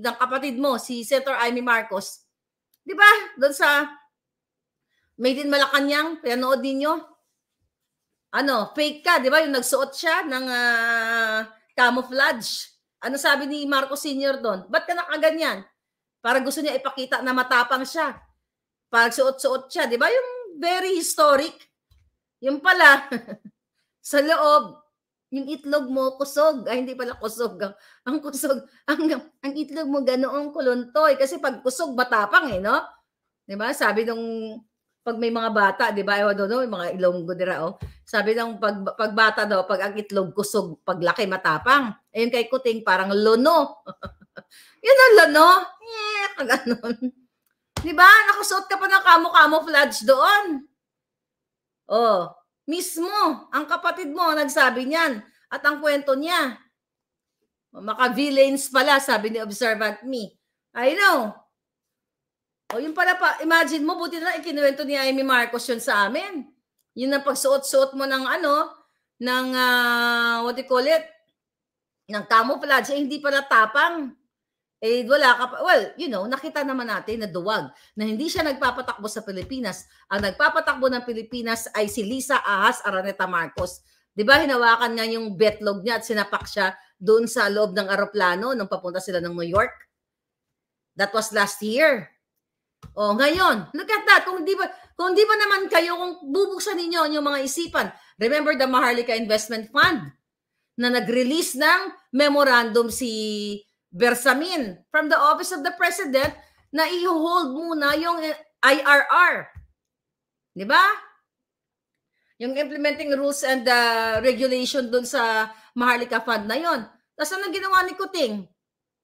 A: ng kapatid mo, si Senator Amy Marcos. Di ba? Doon sa Made in Malacanang, pinanood ninyo? ano, fake ka, di ba? Yung nagsuot siya ng uh, camouflage. Ano sabi ni Marcos Sr. doon? Ba't ka nakaganyan? Para gusto niya ipakita na matapang siya. Para suot-suot siya. Di ba? Yung very historic. Yung pala, <laughs> sa loob, yung itlog mo kusog. Ay, hindi pala kusog. Ah. Ang, kusog, ang, ang itlog mo ganoong kuluntoy. Kasi pag kusog, matapang eh, no? Di ba? Sabi nung pag may mga bata, di ba? I don't know, mga ilonggo dira, oh. Sabi ng pag, pag bata daw, pag ang itlog kusog, pag laki matapang. Ayun kay Kuting, parang lono. <laughs> Yun ang lono. Yeah, ganun. Di ba? Nakasuot ka pa ng kamo-camouflage doon. Oh, mismo, ang kapatid mo nagsabi niyan at ang kwento niya. Maka-villains pala, sabi ni Observant Me. I know, o yun pala pa, imagine mo, buti na ikinuwento ni Amy Marcos yun sa amin. Yun ang pagsuot-suot mo ng ano, ng uh, what do you call it? Ng camouflage, eh, hindi pala tapang. Eh, wala ka pa. Well, you know, nakita naman natin na duwag na hindi siya nagpapatakbo sa Pilipinas. Ang nagpapatakbo ng Pilipinas ay si Lisa Ahas Araneta Marcos. Di ba, hinawakan nga yung betlog niya at sinapak siya doon sa loob ng aeroplano nung papunta sila ng New York. That was last year. Oh, ngayon, look at that. Kung di ba kung di ba naman kayo kung bubuksan ninyo ang mga isipan. Remember the Maharlika Investment Fund na nag-release ng memorandum si Bersamin from the Office of the President na i-hold muna yung IRR. 'Di ba? Yung implementing rules and the uh, regulation doon sa Maharlika Fund na 'yon. Tapos anong ginawa ni Kuting?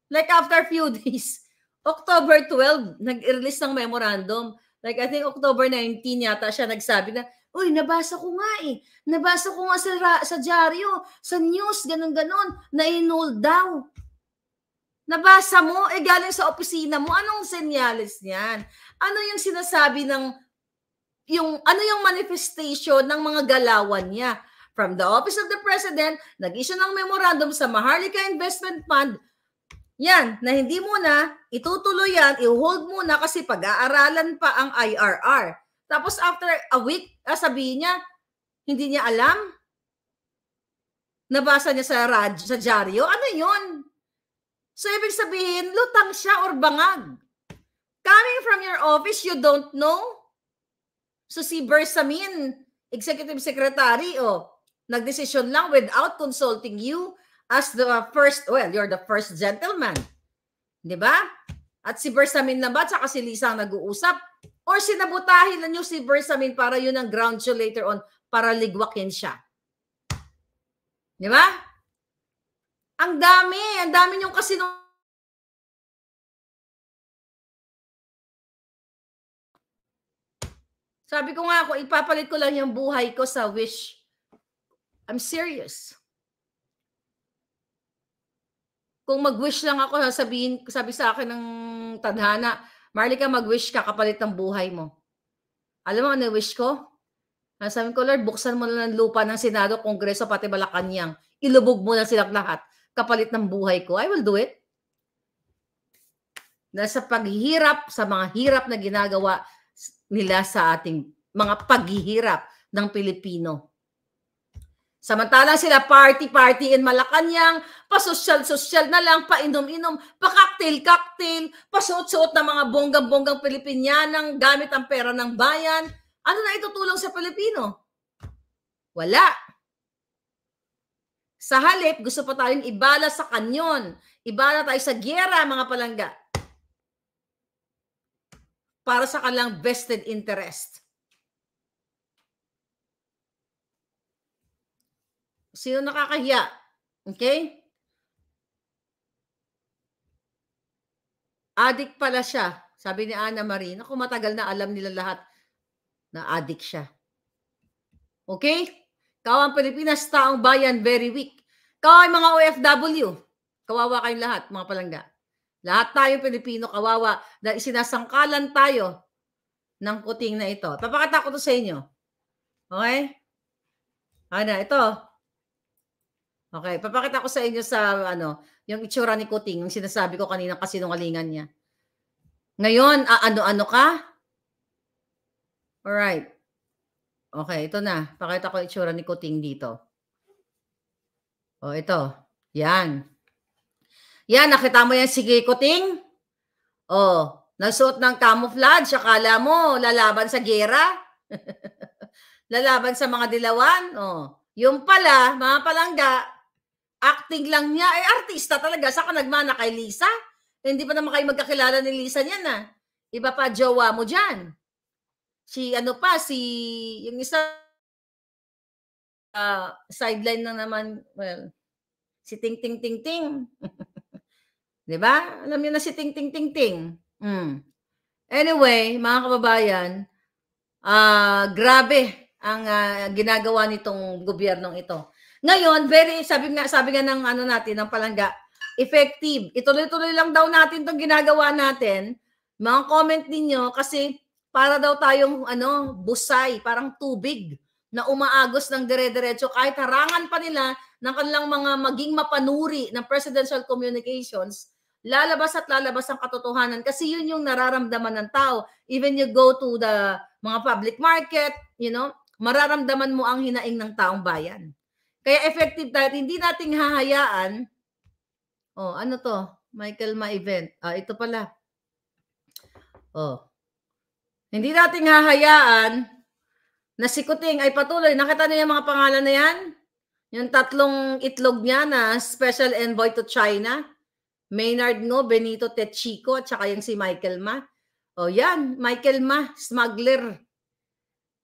A: Like after few <laughs> days, October 12, nag-release ng memorandum. Like, I think October 19 yata siya nagsabi na, Uy, nabasa ko nga eh. Nabasa ko nga sa, sa dyaryo, sa news, ganun-ganun, na inold daw. Nabasa mo, eh galing sa opisina mo, anong senyales niyan? Ano yung sinasabi ng, yung, ano yung manifestation ng mga galawan niya? From the Office of the President, nag-issue ng memorandum sa Maharlika Investment Fund yan, na hindi muna, itutuloy yan, i-hold muna kasi pag-aaralan pa ang IRR. Tapos after a week, ah, sabihin niya, hindi niya alam. Nabasa niya sa radyo, sa dyaryo. Ano yon? So ibig sabihin, lutang siya or bangag. Coming from your office, you don't know? So si Bersamin, executive secretary, oh, nagdesisyon lang without consulting you as the uh, first, well, you're the first gentleman. Di ba? At si Bersamin na ba? Tsaka si Lisa nag-uusap. Or sinabotahin na niyo si Bersamin para yun ang ground show later on para ligwakin siya. Di ba? Ang dami. Ang dami niyong kasinungalingan. Sabi ko nga, ako, ipapalit ko lang yung buhay ko sa wish, I'm serious. Kung mag-wish lang ako, sabihin, sabi sa akin ng tadhana, Marlica, mag-wish ka kapalit ng buhay mo. Alam mo ano wish ko? Ah, sabi ko, Lord, buksan mo na ng lupa ng Senado, Kongreso, pati Malacanang. Ilubog mo na silang lahat kapalit ng buhay ko. I will do it. Nasa paghihirap, sa mga hirap na ginagawa nila sa ating mga paghihirap ng Pilipino Samantalang sila party-party in Malacanang, pa-social-social na lang, pa inom inom pa pa-cocktail-cocktail, pasuot-suot ng mga bonggang-bonggang Pilipinyanang gamit ang pera ng bayan. Ano na itutulong sa Pilipino? Wala. Sa halip, gusto pa tayong ibala sa kanyon. Ibala tayo sa gyera, mga palangga. Para sa kanilang vested interest. Sino nakakahiya? Okay? Addict pala siya. Sabi ni Ana Marie. Naku, matagal na alam nila lahat na addict siya. Okay? Kawang Pilipinas, taong bayan, very weak. Kawang mga OFW. Kawawa kayong lahat, mga palangga. Lahat tayo Pilipino kawawa dahil sinasangkalan tayo ng kuting na ito. Papakita ko to sa inyo. Okay? Ana, ito. Okay, papakita ko sa inyo sa ano, yung itsura ni Kuting, yung sinasabi ko kanina kasi nung alingan niya. Ngayon, ano-ano ka? All right. Okay, ito na. Pakita ko itsura ni Kuting dito. Oh, ito. Yan. Yan, nakita mo yan si Kuting? Oh, nasuot ng camouflage. Akala mo, lalaban sa gera? <laughs> lalaban sa mga dilawan? Oh, yung pala, mga palangga, Acting lang niya. Eh, artista talaga. Saka nagmana kay Lisa? Eh, hindi pa naman kayo magkakilala ni Lisa niyan ah. Iba pa jowa mo dyan. Si ano pa, si yung isa uh, sideline na naman, well, si Ting Ting Ting Ting. <laughs> 'Di ba? Alam niyo na si Ting Ting Ting Ting. Mm. Anyway, mga kababayan, ah uh, grabe ang uh, ginagawa nitong gobyernong ito. Ngayon, very, sabi nga, sabi nga ng ano natin, ng palangga, effective. Ituloy-tuloy lang daw natin 'tong ginagawa natin. Mga comment ninyo kasi para daw tayong ano, busay, parang tubig na umaagos ng dire-diretso kahit harangan pa nila ng kanilang mga maging mapanuri ng presidential communications, lalabas at lalabas ang katotohanan kasi yun yung nararamdaman ng tao. Even you go to the mga public market, you know, mararamdaman mo ang hinaing ng taong bayan. Kaya effective diet, hindi nating hahayaan. Oh, ano to? Michael Ma event. Ah, ito pala. Oh. Hindi nating hahayaan na si Kuting ay patuloy. Nakita niyo yung mga pangalan na yan? Yung tatlong itlog niya na special envoy to China. Maynard Ngo, Benito Techico, at saka yung si Michael Ma. O oh, yan, Michael Ma, smuggler.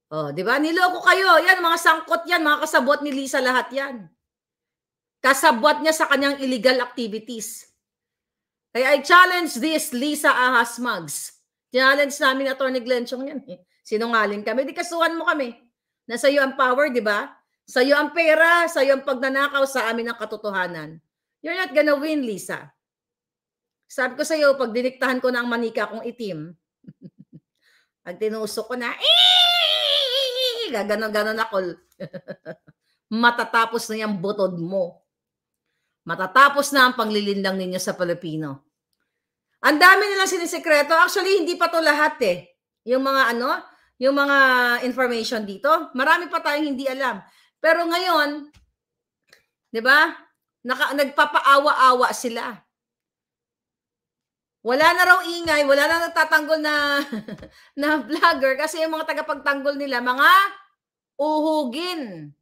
A: Oh, di ba? Niloko kayo. Yan, mga sangkot yan. Mga kasabot ni Lisa lahat yan. Kasabot niya sa kanyang illegal activities. Kaya I challenge this, Lisa Ahas Mugs. Challenge namin Attorney Glenn Chong yan. Eh. Sinungaling kami. Di kasuhan mo kami. Nasa iyo ang power, di ba? Sa iyo ang pera, sa iyo ang pagnanakaw, sa amin ang katotohanan. You're not gonna win, Lisa. Sabi ko sa iyo, pag diniktahan ko na ang manika kong itim, pag <laughs> tinusok ko na, eee! Eh! Hindi, gaganon-ganon ako. <laughs> Matatapos na yung butod mo. Matatapos na ang paglilindang ninyo sa Pilipino. Ang dami nilang sinisekreto. Actually, hindi pa to lahat eh. Yung mga ano, yung mga information dito. Marami pa tayong hindi alam. Pero ngayon, 'di ba? nagpapaawa-awa sila. Wala na raw ingay, wala na natatanggol na <laughs> na vlogger kasi yung mga tagapagtanggol nila, mga uhugin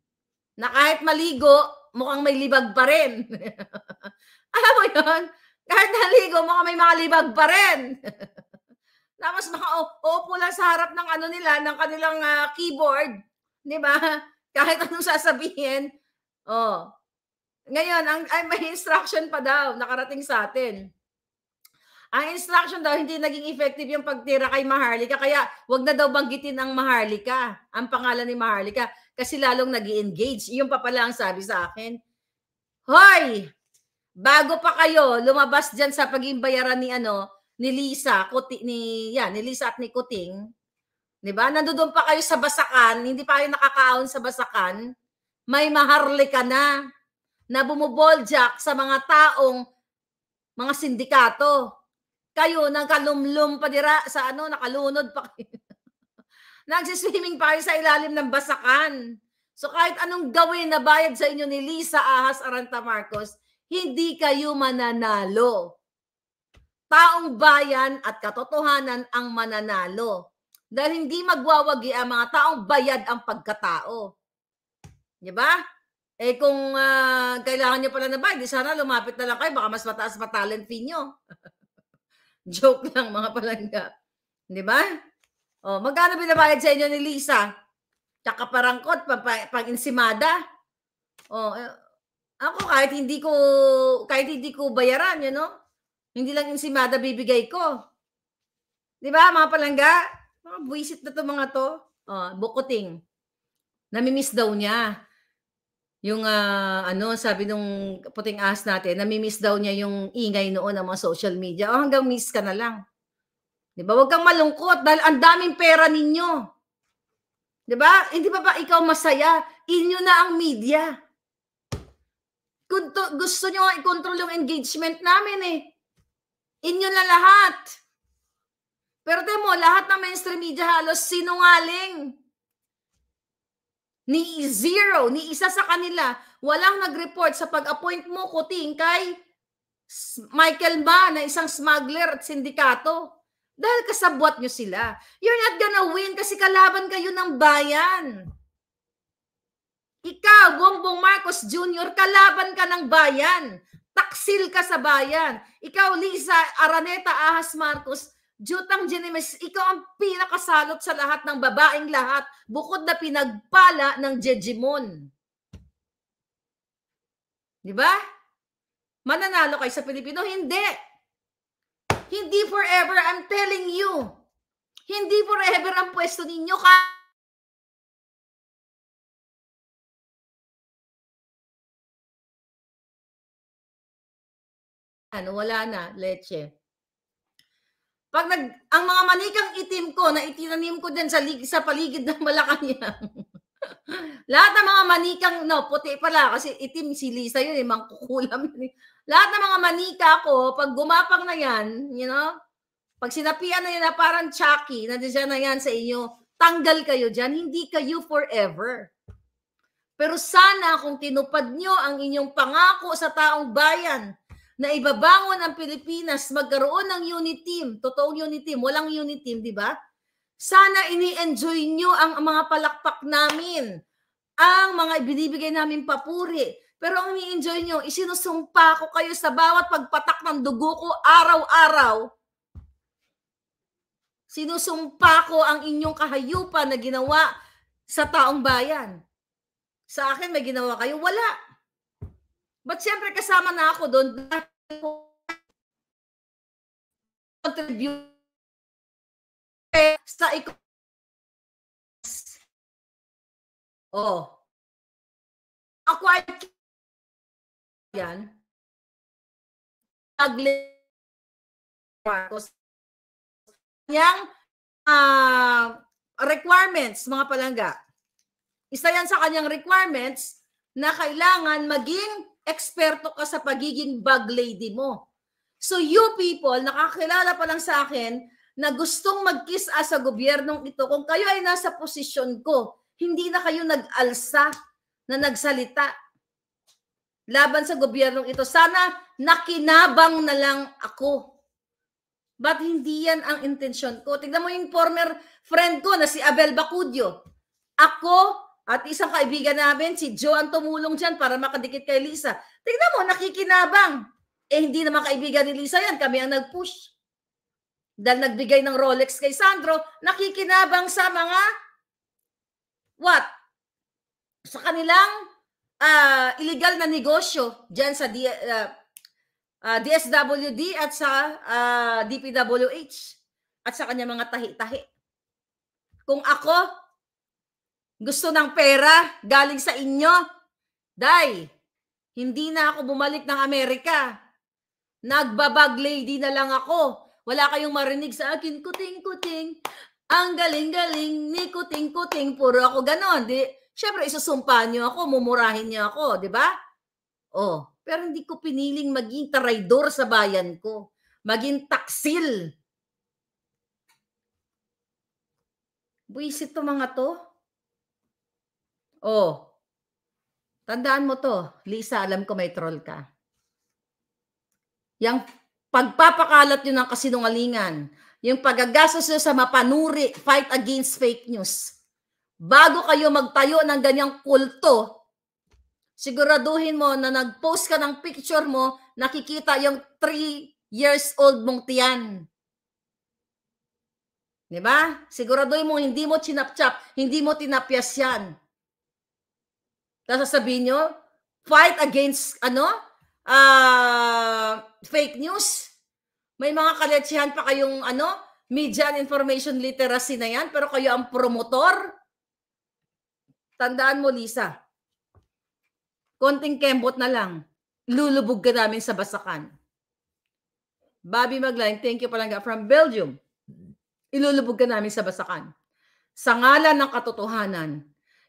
A: na kahit maligo, mukhang may libag pa rin. <laughs> Alam mo yun? Kahit naligo, mukhang may mga libag pa rin. <laughs> Tapos makaupo lang sa harap ng ano nila, ng kanilang uh, keyboard. Di ba? Kahit anong sasabihin. Oh. Ngayon, ang, ay, may instruction pa daw nakarating sa atin. Ang instruction daw, hindi naging effective yung pagtira kay Maharlika. Kaya wag na daw banggitin ang Maharlika, ang pangalan ni Maharlika. Kasi lalong nag engage Yung pa pala ang sabi sa akin. Hoy! Bago pa kayo lumabas diyan sa pagiging bayaran ni ano, ni Lisa, Kuti, ni, yan, ni Lisa at ni Kuting, di ba? Nandoon pa kayo sa Basakan, hindi pa kayo nakakaon sa Basakan, may maharlika na na bumuboljak sa mga taong mga sindikato. Kayo, nakalumlum pa dira sa ano, nakalunod pa kayo. <laughs> Nagsiswimming pa kayo sa ilalim ng basakan. So kahit anong gawin na bayad sa inyo ni Lisa Ahas Aranta Marcos, hindi kayo mananalo. Taong bayan at katotohanan ang mananalo. Dahil hindi magwawagi ang mga taong bayad ang pagkatao. Di ba? Eh kung uh, kailangan niyo pala na bayad, di sana lumapit na lang kayo, baka mas mataas pa talent fee nyo. <laughs> Joke lang mga palangga. Di ba? O, oh, magkano binabayad sa inyo ni Lisa? Tsaka parangkot, pang-insimada. O, oh, eh, ako kahit hindi ko, kahit hindi ko bayaran, you know? Hindi lang insimada bibigay ko. Di ba, mga palangga? Mga buwisit na to mga to. O, oh, bukuting. Namimiss daw niya. Yung, ah, ano, sabi nung puting as natin, nami-miss daw niya yung ingay noon ng mga social media. O oh, hanggang miss ka na lang. 'Di ba? Huwag kang malungkot dahil ang daming pera ninyo. 'Di ba? Hindi pa ba ikaw masaya? Inyo na ang media. Kung gusto niyo nga i-control yung engagement namin eh. Inyo na lahat. Pero mo, lahat ng mainstream media halos sinungaling. Ni zero, ni isa sa kanila, walang nag-report sa pag-appoint mo kuting kay Michael Ma na isang smuggler at sindikato. Dahil kasabwat nyo sila. You're not gonna win kasi kalaban kayo ng bayan. Ikaw, Bongbong Marcos Jr., kalaban ka ng bayan. Taksil ka sa bayan. Ikaw, Lisa Araneta Ahas Marcos, Jutang Jenimes, ikaw ang pinakasalot sa lahat ng babaeng lahat bukod na pinagpala ng Jejimon. Di ba? Mananalo kay sa Pilipino? Hindi. Hindi forever, I'm telling you. Hindi forever ang pwesto ninyo ka. Ano, wala na, leche. Pag nag, ang mga manikang itim ko na itinanim ko din sa, lig, sa paligid ng Malacanang. <laughs> Lahat ng mga manikang, no, puti pala kasi itim si Lisa yun, eh, mangkukulam yun. Eh. Lahat ng mga manika ko, pag gumapang na yan, you know, pag sinapian na yun na parang Chucky, na nandiyan na yan sa inyo, tanggal kayo dyan, hindi kayo forever. Pero sana kung tinupad nyo ang inyong pangako sa taong bayan, na ibabangon ang Pilipinas, magkaroon ng unit team, totoong unit team, walang unit team, di ba? Sana ini-enjoy nyo ang mga palakpak namin, ang mga ibinibigay namin papuri. Pero ang ini-enjoy nyo, isinusumpa ko kayo sa bawat pagpatak ng dugo ko araw-araw. Sinusumpa ko ang inyong kahayupan na ginawa sa taong bayan. Sa akin, may ginawa kayo? Wala. But siyempre kasama na ako doon contribute eh, sa economics. Oh. Ako ay yan. Agli Marcos. Yang uh, ah, requirements, mga palangga. Isa yan sa kanyang requirements na kailangan maging eksperto ka sa pagiging bag lady mo. So you people, nakakilala pa lang sa akin na gustong mag-kiss as ah, sa gobyernong ito, kung kayo ay nasa posisyon ko, hindi na kayo nag-alsa na nagsalita laban sa gobyernong ito. Sana nakinabang na lang ako. But hindi yan ang intensyon ko. Tignan mo yung former friend ko na si Abel Bacudio. Ako at isang kaibigan namin, si Joe ang tumulong dyan para makadikit kay Lisa. Tingnan mo, nakikinabang. Eh, hindi naman kaibigan ni Lisa yan. Kami ang nag-push. Dahil nagbigay ng Rolex kay Sandro, nakikinabang sa mga what? Sa kanilang uh, illegal na negosyo dyan sa D, uh, ah, uh, ah, DSWD at sa uh, DPWH at sa kanya mga tahi-tahi. Kung ako, gusto ng pera galing sa inyo? Day, hindi na ako bumalik ng Amerika. Nagbabag lady na lang ako. Wala kayong marinig sa akin, kuting-kuting. Ang galing-galing ni kuting-kuting. Puro ako ganon. Di, syempre, isusumpa niyo ako, mumurahin niyo ako, di ba? Oh, pero hindi ko piniling maging taraydor sa bayan ko. Maging taksil. Buisit to mga to. Oh. Tandaan mo to, Lisa, alam ko may troll ka. Yang pagpapakalat nyo ng kasinungalingan, yung pagagastos nyo sa mapanuri, fight against fake news. Bago kayo magtayo ng ganyang kulto, siguraduhin mo na nag-post ka ng picture mo, nakikita yung 3 years old mong tiyan. Di ba? Siguraduhin mo hindi mo chinapchap, hindi mo tinapyas yan. Tapos sasabihin nyo, fight against, ano, uh, fake news. May mga kaletsihan pa kayong, ano, media and information literacy na yan, pero kayo ang promotor. Tandaan mo, Lisa. Konting kembot na lang. Lulubog ka namin sa basakan. Bobby Maglain, thank you palangga from Belgium. Ilulubog ka namin sa basakan. Sa ngalan ng katotohanan,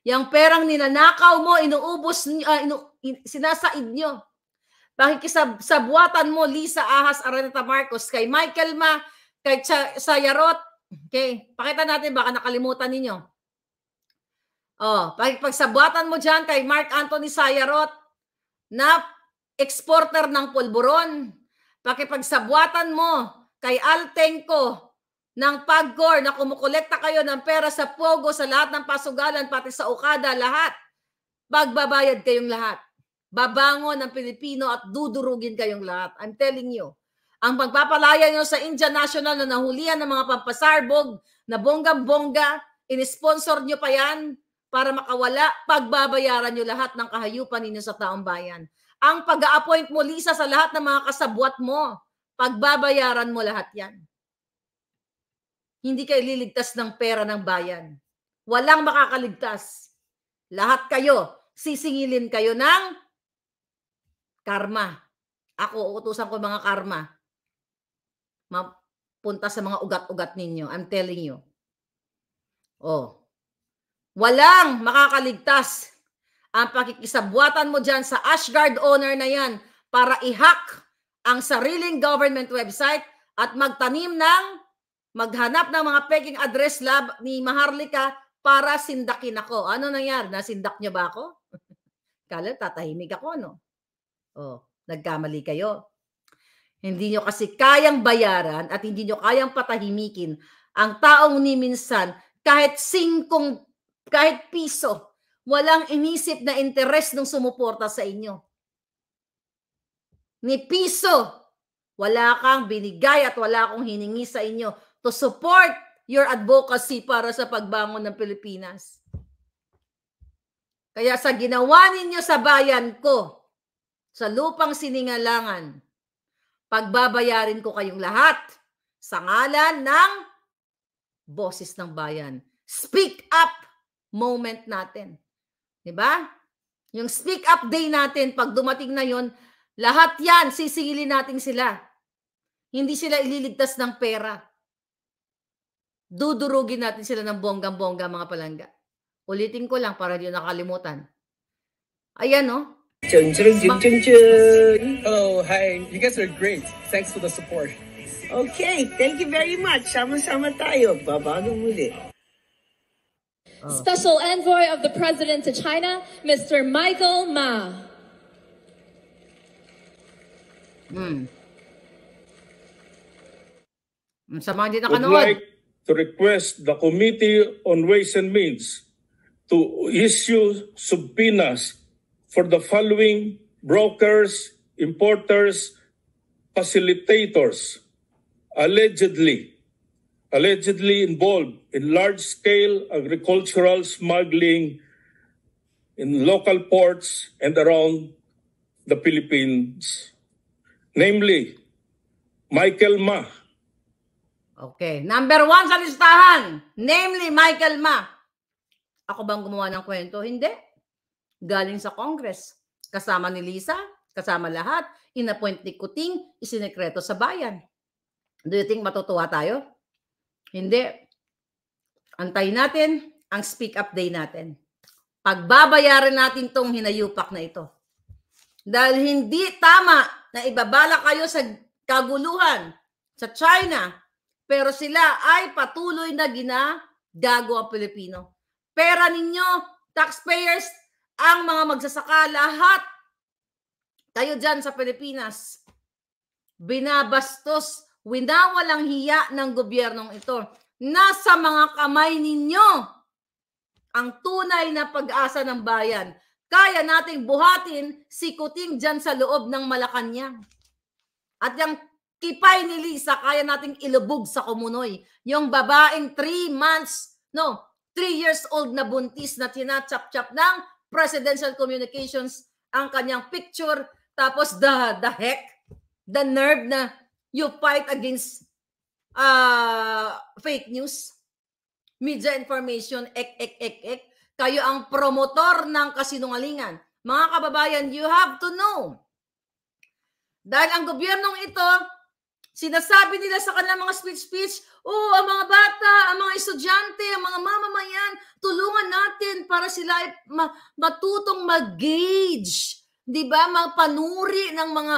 A: Yang perang ninanakaw mo, inuubos, uh, inu, in, sinasaid nyo. Pakikisabwatan mo, Lisa Ahas Araneta Marcos, kay Michael Ma, kay Ch- Sayarot. Okay, pakita natin, baka nakalimutan ninyo. Oh, pagsabwatan mo diyan kay Mark Anthony Sayarot na exporter ng pulburon. Pakipagsabwatan mo kay Altenko ng PAGCOR na kumukolekta kayo ng pera sa Pogo, sa lahat ng pasugalan, pati sa ukada, lahat. Pagbabayad kayong lahat. Babangon ng Pilipino at dudurugin kayong lahat. I'm telling you. Ang pagpapalaya nyo sa Indian National na nahulihan ng mga pampasarbog na bonggang-bongga, inisponsor nyo pa yan para makawala, pagbabayaran nyo lahat ng kahayupan ninyo sa taong bayan. Ang pag-a-appoint mo, Lisa, sa lahat ng mga kasabwat mo, pagbabayaran mo lahat yan. Hindi kayo liligtas ng pera ng bayan. Walang makakaligtas. Lahat kayo, sisingilin kayo ng karma. Ako, utusan ko mga karma. Mapunta sa mga ugat-ugat ninyo. I'm telling you. Oh. Walang makakaligtas ang pakikisabuatan mo dyan sa Ashgard owner na yan para i-hack ang sariling government website at magtanim ng maghanap ng mga peking address lab ni Maharlika para sindakin ako. Ano nangyari? Nasindak niya ba ako? <laughs> Kala, tatahimik ako, no? Oh, nagkamali kayo. Hindi nyo kasi kayang bayaran at hindi nyo kayang patahimikin ang taong ni minsan kahit singkong, kahit piso, walang inisip na interes ng sumuporta sa inyo. Ni piso, wala kang binigay at wala akong hiningi sa inyo to support your advocacy para sa pagbangon ng Pilipinas. Kaya sa ginawa ninyo sa bayan ko, sa lupang siningalangan, pagbabayarin ko kayong lahat sa ngalan ng boses ng bayan. Speak up moment natin. 'Di ba? Yung speak up day natin, pag dumating na 'yon, lahat 'yan sisingilin natin sila. Hindi sila ililigtas ng pera. Dudurugin natin sila ng bonggang-bongga mga palangga. Ulitin ko lang para di nakalimutan. Ayan, no? Chun, chun, chun, chun, Hello, hi. You guys are great. Thanks for the support. Okay, thank you very much. Sama-sama tayo. Babago muli. Oh. Special Envoy of the President to China, Mr. Michael Ma. Hmm. hmm sa din hindi nakanood. Good luck to request the Committee on Ways and Means to issue subpoenas for the following brokers, importers, facilitators allegedly allegedly involved in large-scale agricultural smuggling in local ports and around the Philippines. Namely, Michael Ma, Okay. Number one sa listahan, namely Michael Ma. Ako bang gumawa ng kwento? Hindi. Galing sa Congress. Kasama ni Lisa, kasama lahat. Inappoint ni Kuting, isinekreto sa bayan. Do you think matutuwa tayo? Hindi. Antayin natin ang speak up day natin. Pagbabayarin natin tong hinayupak na ito. Dahil hindi tama na ibabala kayo sa kaguluhan sa China pero sila ay patuloy na ginagago ang Pilipino. Pera ninyo, taxpayers, ang mga magsasaka, lahat kayo dyan sa Pilipinas, binabastos, winawalang hiya ng gobyernong ito. Nasa mga kamay ninyo ang tunay na pag-asa ng bayan. Kaya nating buhatin, si Kuting dyan sa loob ng Malacanang. At yung Kipay ni Lisa, kaya nating ilubog sa kumunoy. Yung babaeng 3 months, no, 3 years old na buntis na tinachap-chap ng Presidential Communications ang kanyang picture. Tapos the, the heck, the nerve na you fight against uh, fake news, media information, ek, ek, ek, ek. Kayo ang promotor ng kasinungalingan. Mga kababayan, you have to know. Dahil ang gobyernong ito, Sinasabi nila sa kanilang mga speech-speech, oh, ang mga bata, ang mga estudyante, ang mga mamamayan, tulungan natin para sila ay matutong mag-gauge, di ba, mapanuri ng mga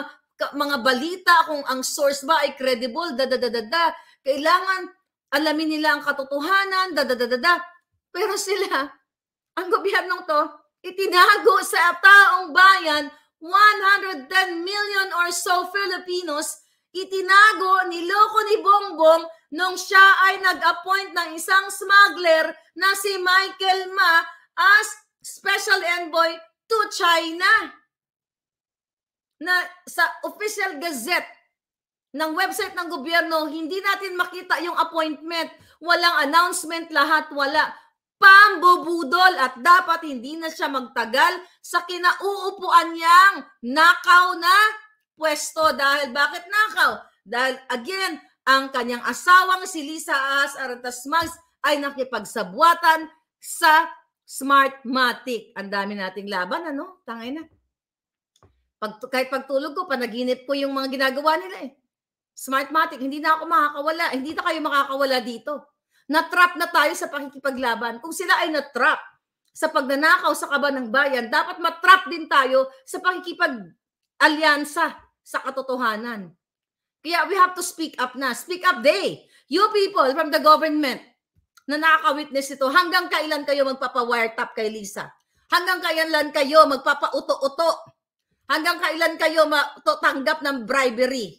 A: mga balita kung ang source ba ay credible, da da da da Kailangan alamin nila ang katotohanan, da da da da Pero sila, ang gobyernong to, itinago sa taong bayan 110 million or so Filipinos Itinago ni Loco ni Bongbong nung siya ay nag-appoint ng isang smuggler na si Michael Ma as special envoy to China. Na sa official gazette ng website ng gobyerno, hindi natin makita yung appointment. Walang announcement, lahat wala pambubudol at dapat hindi na siya magtagal sa kinauupuan niyang nakaw na pwesto dahil bakit nakaw? Dahil again, ang kanyang asawang si Lisa As Aratasmags ay nakipagsabuatan sa Smartmatic. Ang dami nating laban, ano? Tangay na. Pag, kahit pagtulog ko, panaginip ko yung mga ginagawa nila eh. Smartmatic, hindi na ako makakawala. Eh, hindi na kayo makakawala dito. Natrap na tayo sa pakikipaglaban. Kung sila ay natrap sa pagnanakaw sa kaba ng bayan, dapat matrap din tayo sa pakikipag-alyansa sa katotohanan. Kaya we have to speak up na. Speak up day. You people from the government na nakaka-witness ito, hanggang kailan kayo magpapa-wiretap kay Lisa? Hanggang kailan kayo magpapa uto uto Hanggang kailan kayo matutanggap ng bribery?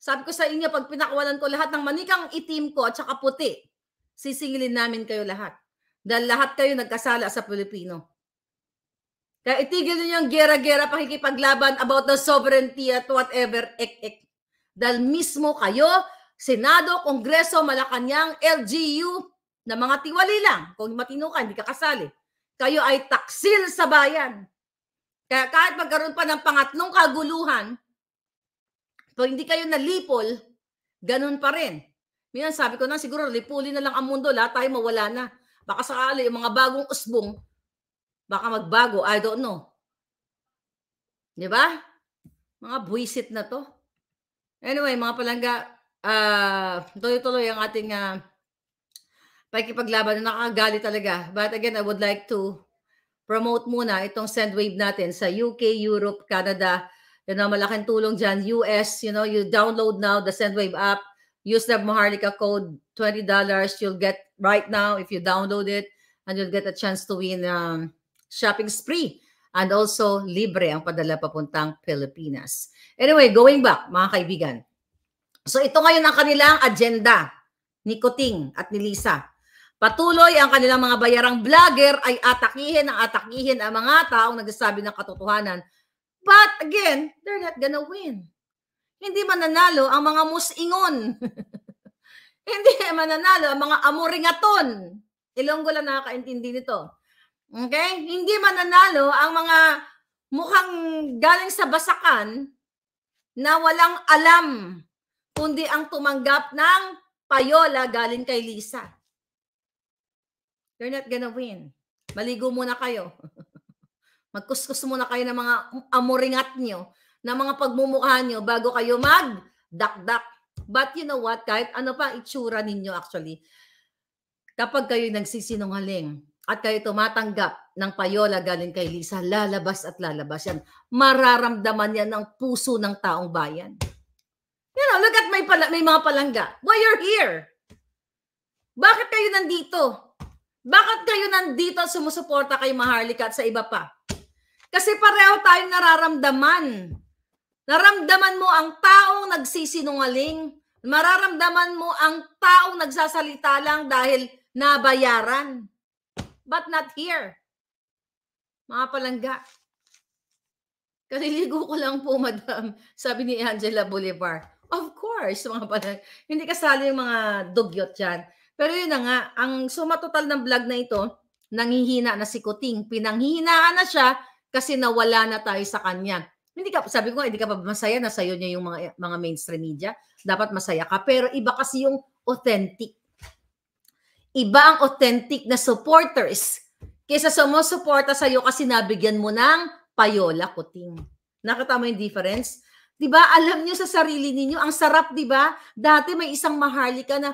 A: Sabi ko sa inyo, pag pinakawalan ko lahat ng manikang itim ko at saka puti, sisingilin namin kayo lahat. Dahil lahat kayo nagkasala sa Pilipino. Kaya itigil niyo yung gera-gera pakikipaglaban about the sovereignty at whatever ek-ek. Dahil mismo kayo, Senado, Kongreso, Malacanang, LGU, na mga tiwali lang. Kung matino ka, hindi ka kasali. Kayo ay taksil sa bayan. Kaya kahit magkaroon pa ng pangatlong kaguluhan, kung hindi kayo nalipol, ganun pa rin. Minan sabi ko na siguro lipulin na lang ang mundo, lahat tayo mawala na. Baka sakali yung mga bagong usbong, Baka magbago, I don't know. 'Di ba? Mga buwisit na 'to. Anyway, mga palangga, uh, tuloy-tuloy ang ating uh, pakikipaglaban na nakakagali talaga. But again, I would like to promote muna itong send wave natin sa UK, Europe, Canada. You know, malaking tulong dyan. US, you know, you download now the Sendwave app. Use the Maharlika code, $20 you'll get right now if you download it. And you'll get a chance to win um, shopping spree and also libre ang padala papuntang Pilipinas. Anyway, going back mga kaibigan. So ito ngayon ang kanilang agenda ni Kuting at ni Lisa. Patuloy ang kanilang mga bayarang vlogger ay atakihin ang atakihin ang mga taong nagsasabi ng katotohanan. But again, they're not gonna win. Hindi mananalo ang mga musingon. <laughs> Hindi mananalo ang mga amuringaton. Ilonggo lang nakakaintindi nito. Okay? Hindi mananalo ang mga mukhang galing sa basakan na walang alam kundi ang tumanggap ng payola galing kay Lisa. You're not gonna win. Maligo muna kayo. <laughs> Magkuskus muna kayo ng mga amuringat nyo, ng mga pagmumukha nyo bago kayo magdakdak. But you know what? Kahit ano pa itsura ninyo actually, kapag kayo nagsisinungaling, at kayo tumatanggap ng payola galing kay Lisa, lalabas at lalabas yan. Mararamdaman yan ng puso ng taong bayan. You know, look at may, pala, may mga palangga. Why you're here? Bakit kayo nandito? Bakit kayo nandito at sumusuporta kay Maharlika at sa iba pa? Kasi pareho tayong nararamdaman. Naramdaman mo ang taong nagsisinungaling. Mararamdaman mo ang taong nagsasalita lang dahil nabayaran but not here. Mga palangga. Kaliligo ko lang po, <laughs> madam, sabi ni Angela Bolivar. Of course, mga palangga. Hindi kasali yung mga dugyot dyan. Pero yun na nga, ang sumatotal ng vlog na ito, nanghihina na si Kuting. Pinanghihinaan na siya kasi nawala na tayo sa kanya. Hindi ka, sabi ko, hindi ka pa masaya na sa'yo niya yung mga, mga mainstream media. Dapat masaya ka. Pero iba kasi yung authentic iba ang authentic na supporters kaysa sumusuporta sa iyo kasi nabigyan mo ng payola kuting. Nakita yung difference? 'Di ba? Alam niyo sa sarili ninyo, ang sarap 'di ba? Dati may isang maharlika na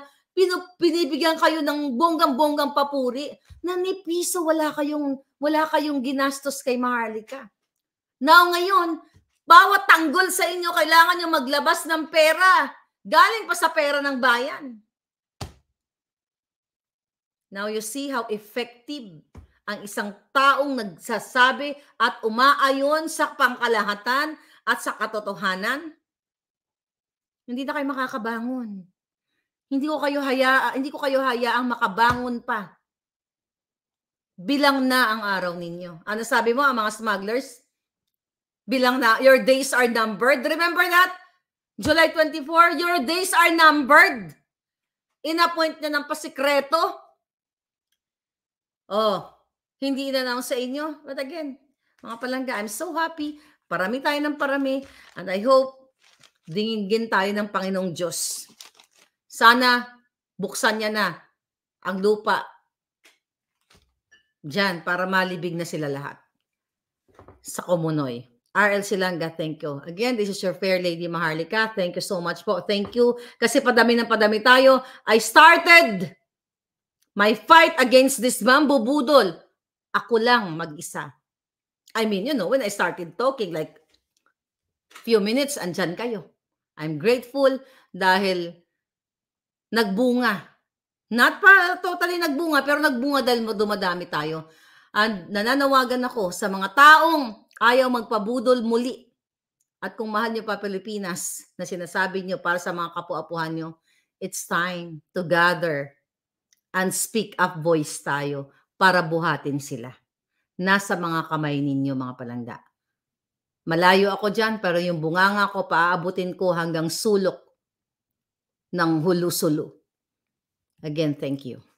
A: pinibigyan kayo ng bonggang-bonggang papuri na ni piso wala kayong wala kayong ginastos kay Maharlika. Now ngayon, bawat tanggol sa inyo kailangan nyo maglabas ng pera. Galing pa sa pera ng bayan. Now you see how effective ang isang taong nagsasabi at umaayon sa pangkalahatan at sa katotohanan. Hindi na kayo makakabangon. Hindi ko kayo haya, hindi ko kayo hayaang makabangon pa. Bilang na ang araw ninyo. Ano sabi mo ang mga smugglers? Bilang na, your days are numbered. Remember that? July 24, your days are numbered. Inappoint na ng pasikreto Oh, hindi in sa inyo. But again, mga palangga, I'm so happy. Parami tayo ng parami. And I hope dingin tayo ng Panginoong Diyos. Sana buksan niya na ang lupa Diyan, para malibig na sila lahat sa Komunoy. RL Silanga, thank you. Again, this is your fair lady Maharlika. Thank you so much po. Thank you. Kasi padami ng padami tayo. I started My fight against this mambo budol. Ako lang mag-isa. I mean, you know, when I started talking, like, few minutes, andyan kayo. I'm grateful dahil nagbunga. Not pa totally nagbunga, pero nagbunga dahil dumadami tayo. And nananawagan ako sa mga taong ayaw magpabudol muli. At kung mahal niyo pa Pilipinas na sinasabi niyo para sa mga kapuapuhan niyo, it's time to gather and speak up voice tayo para buhatin sila. Nasa mga kamay ninyo mga palangga. Malayo ako dyan pero yung bunganga ko paabutin ko hanggang sulok ng hulu-sulu. Again, thank you.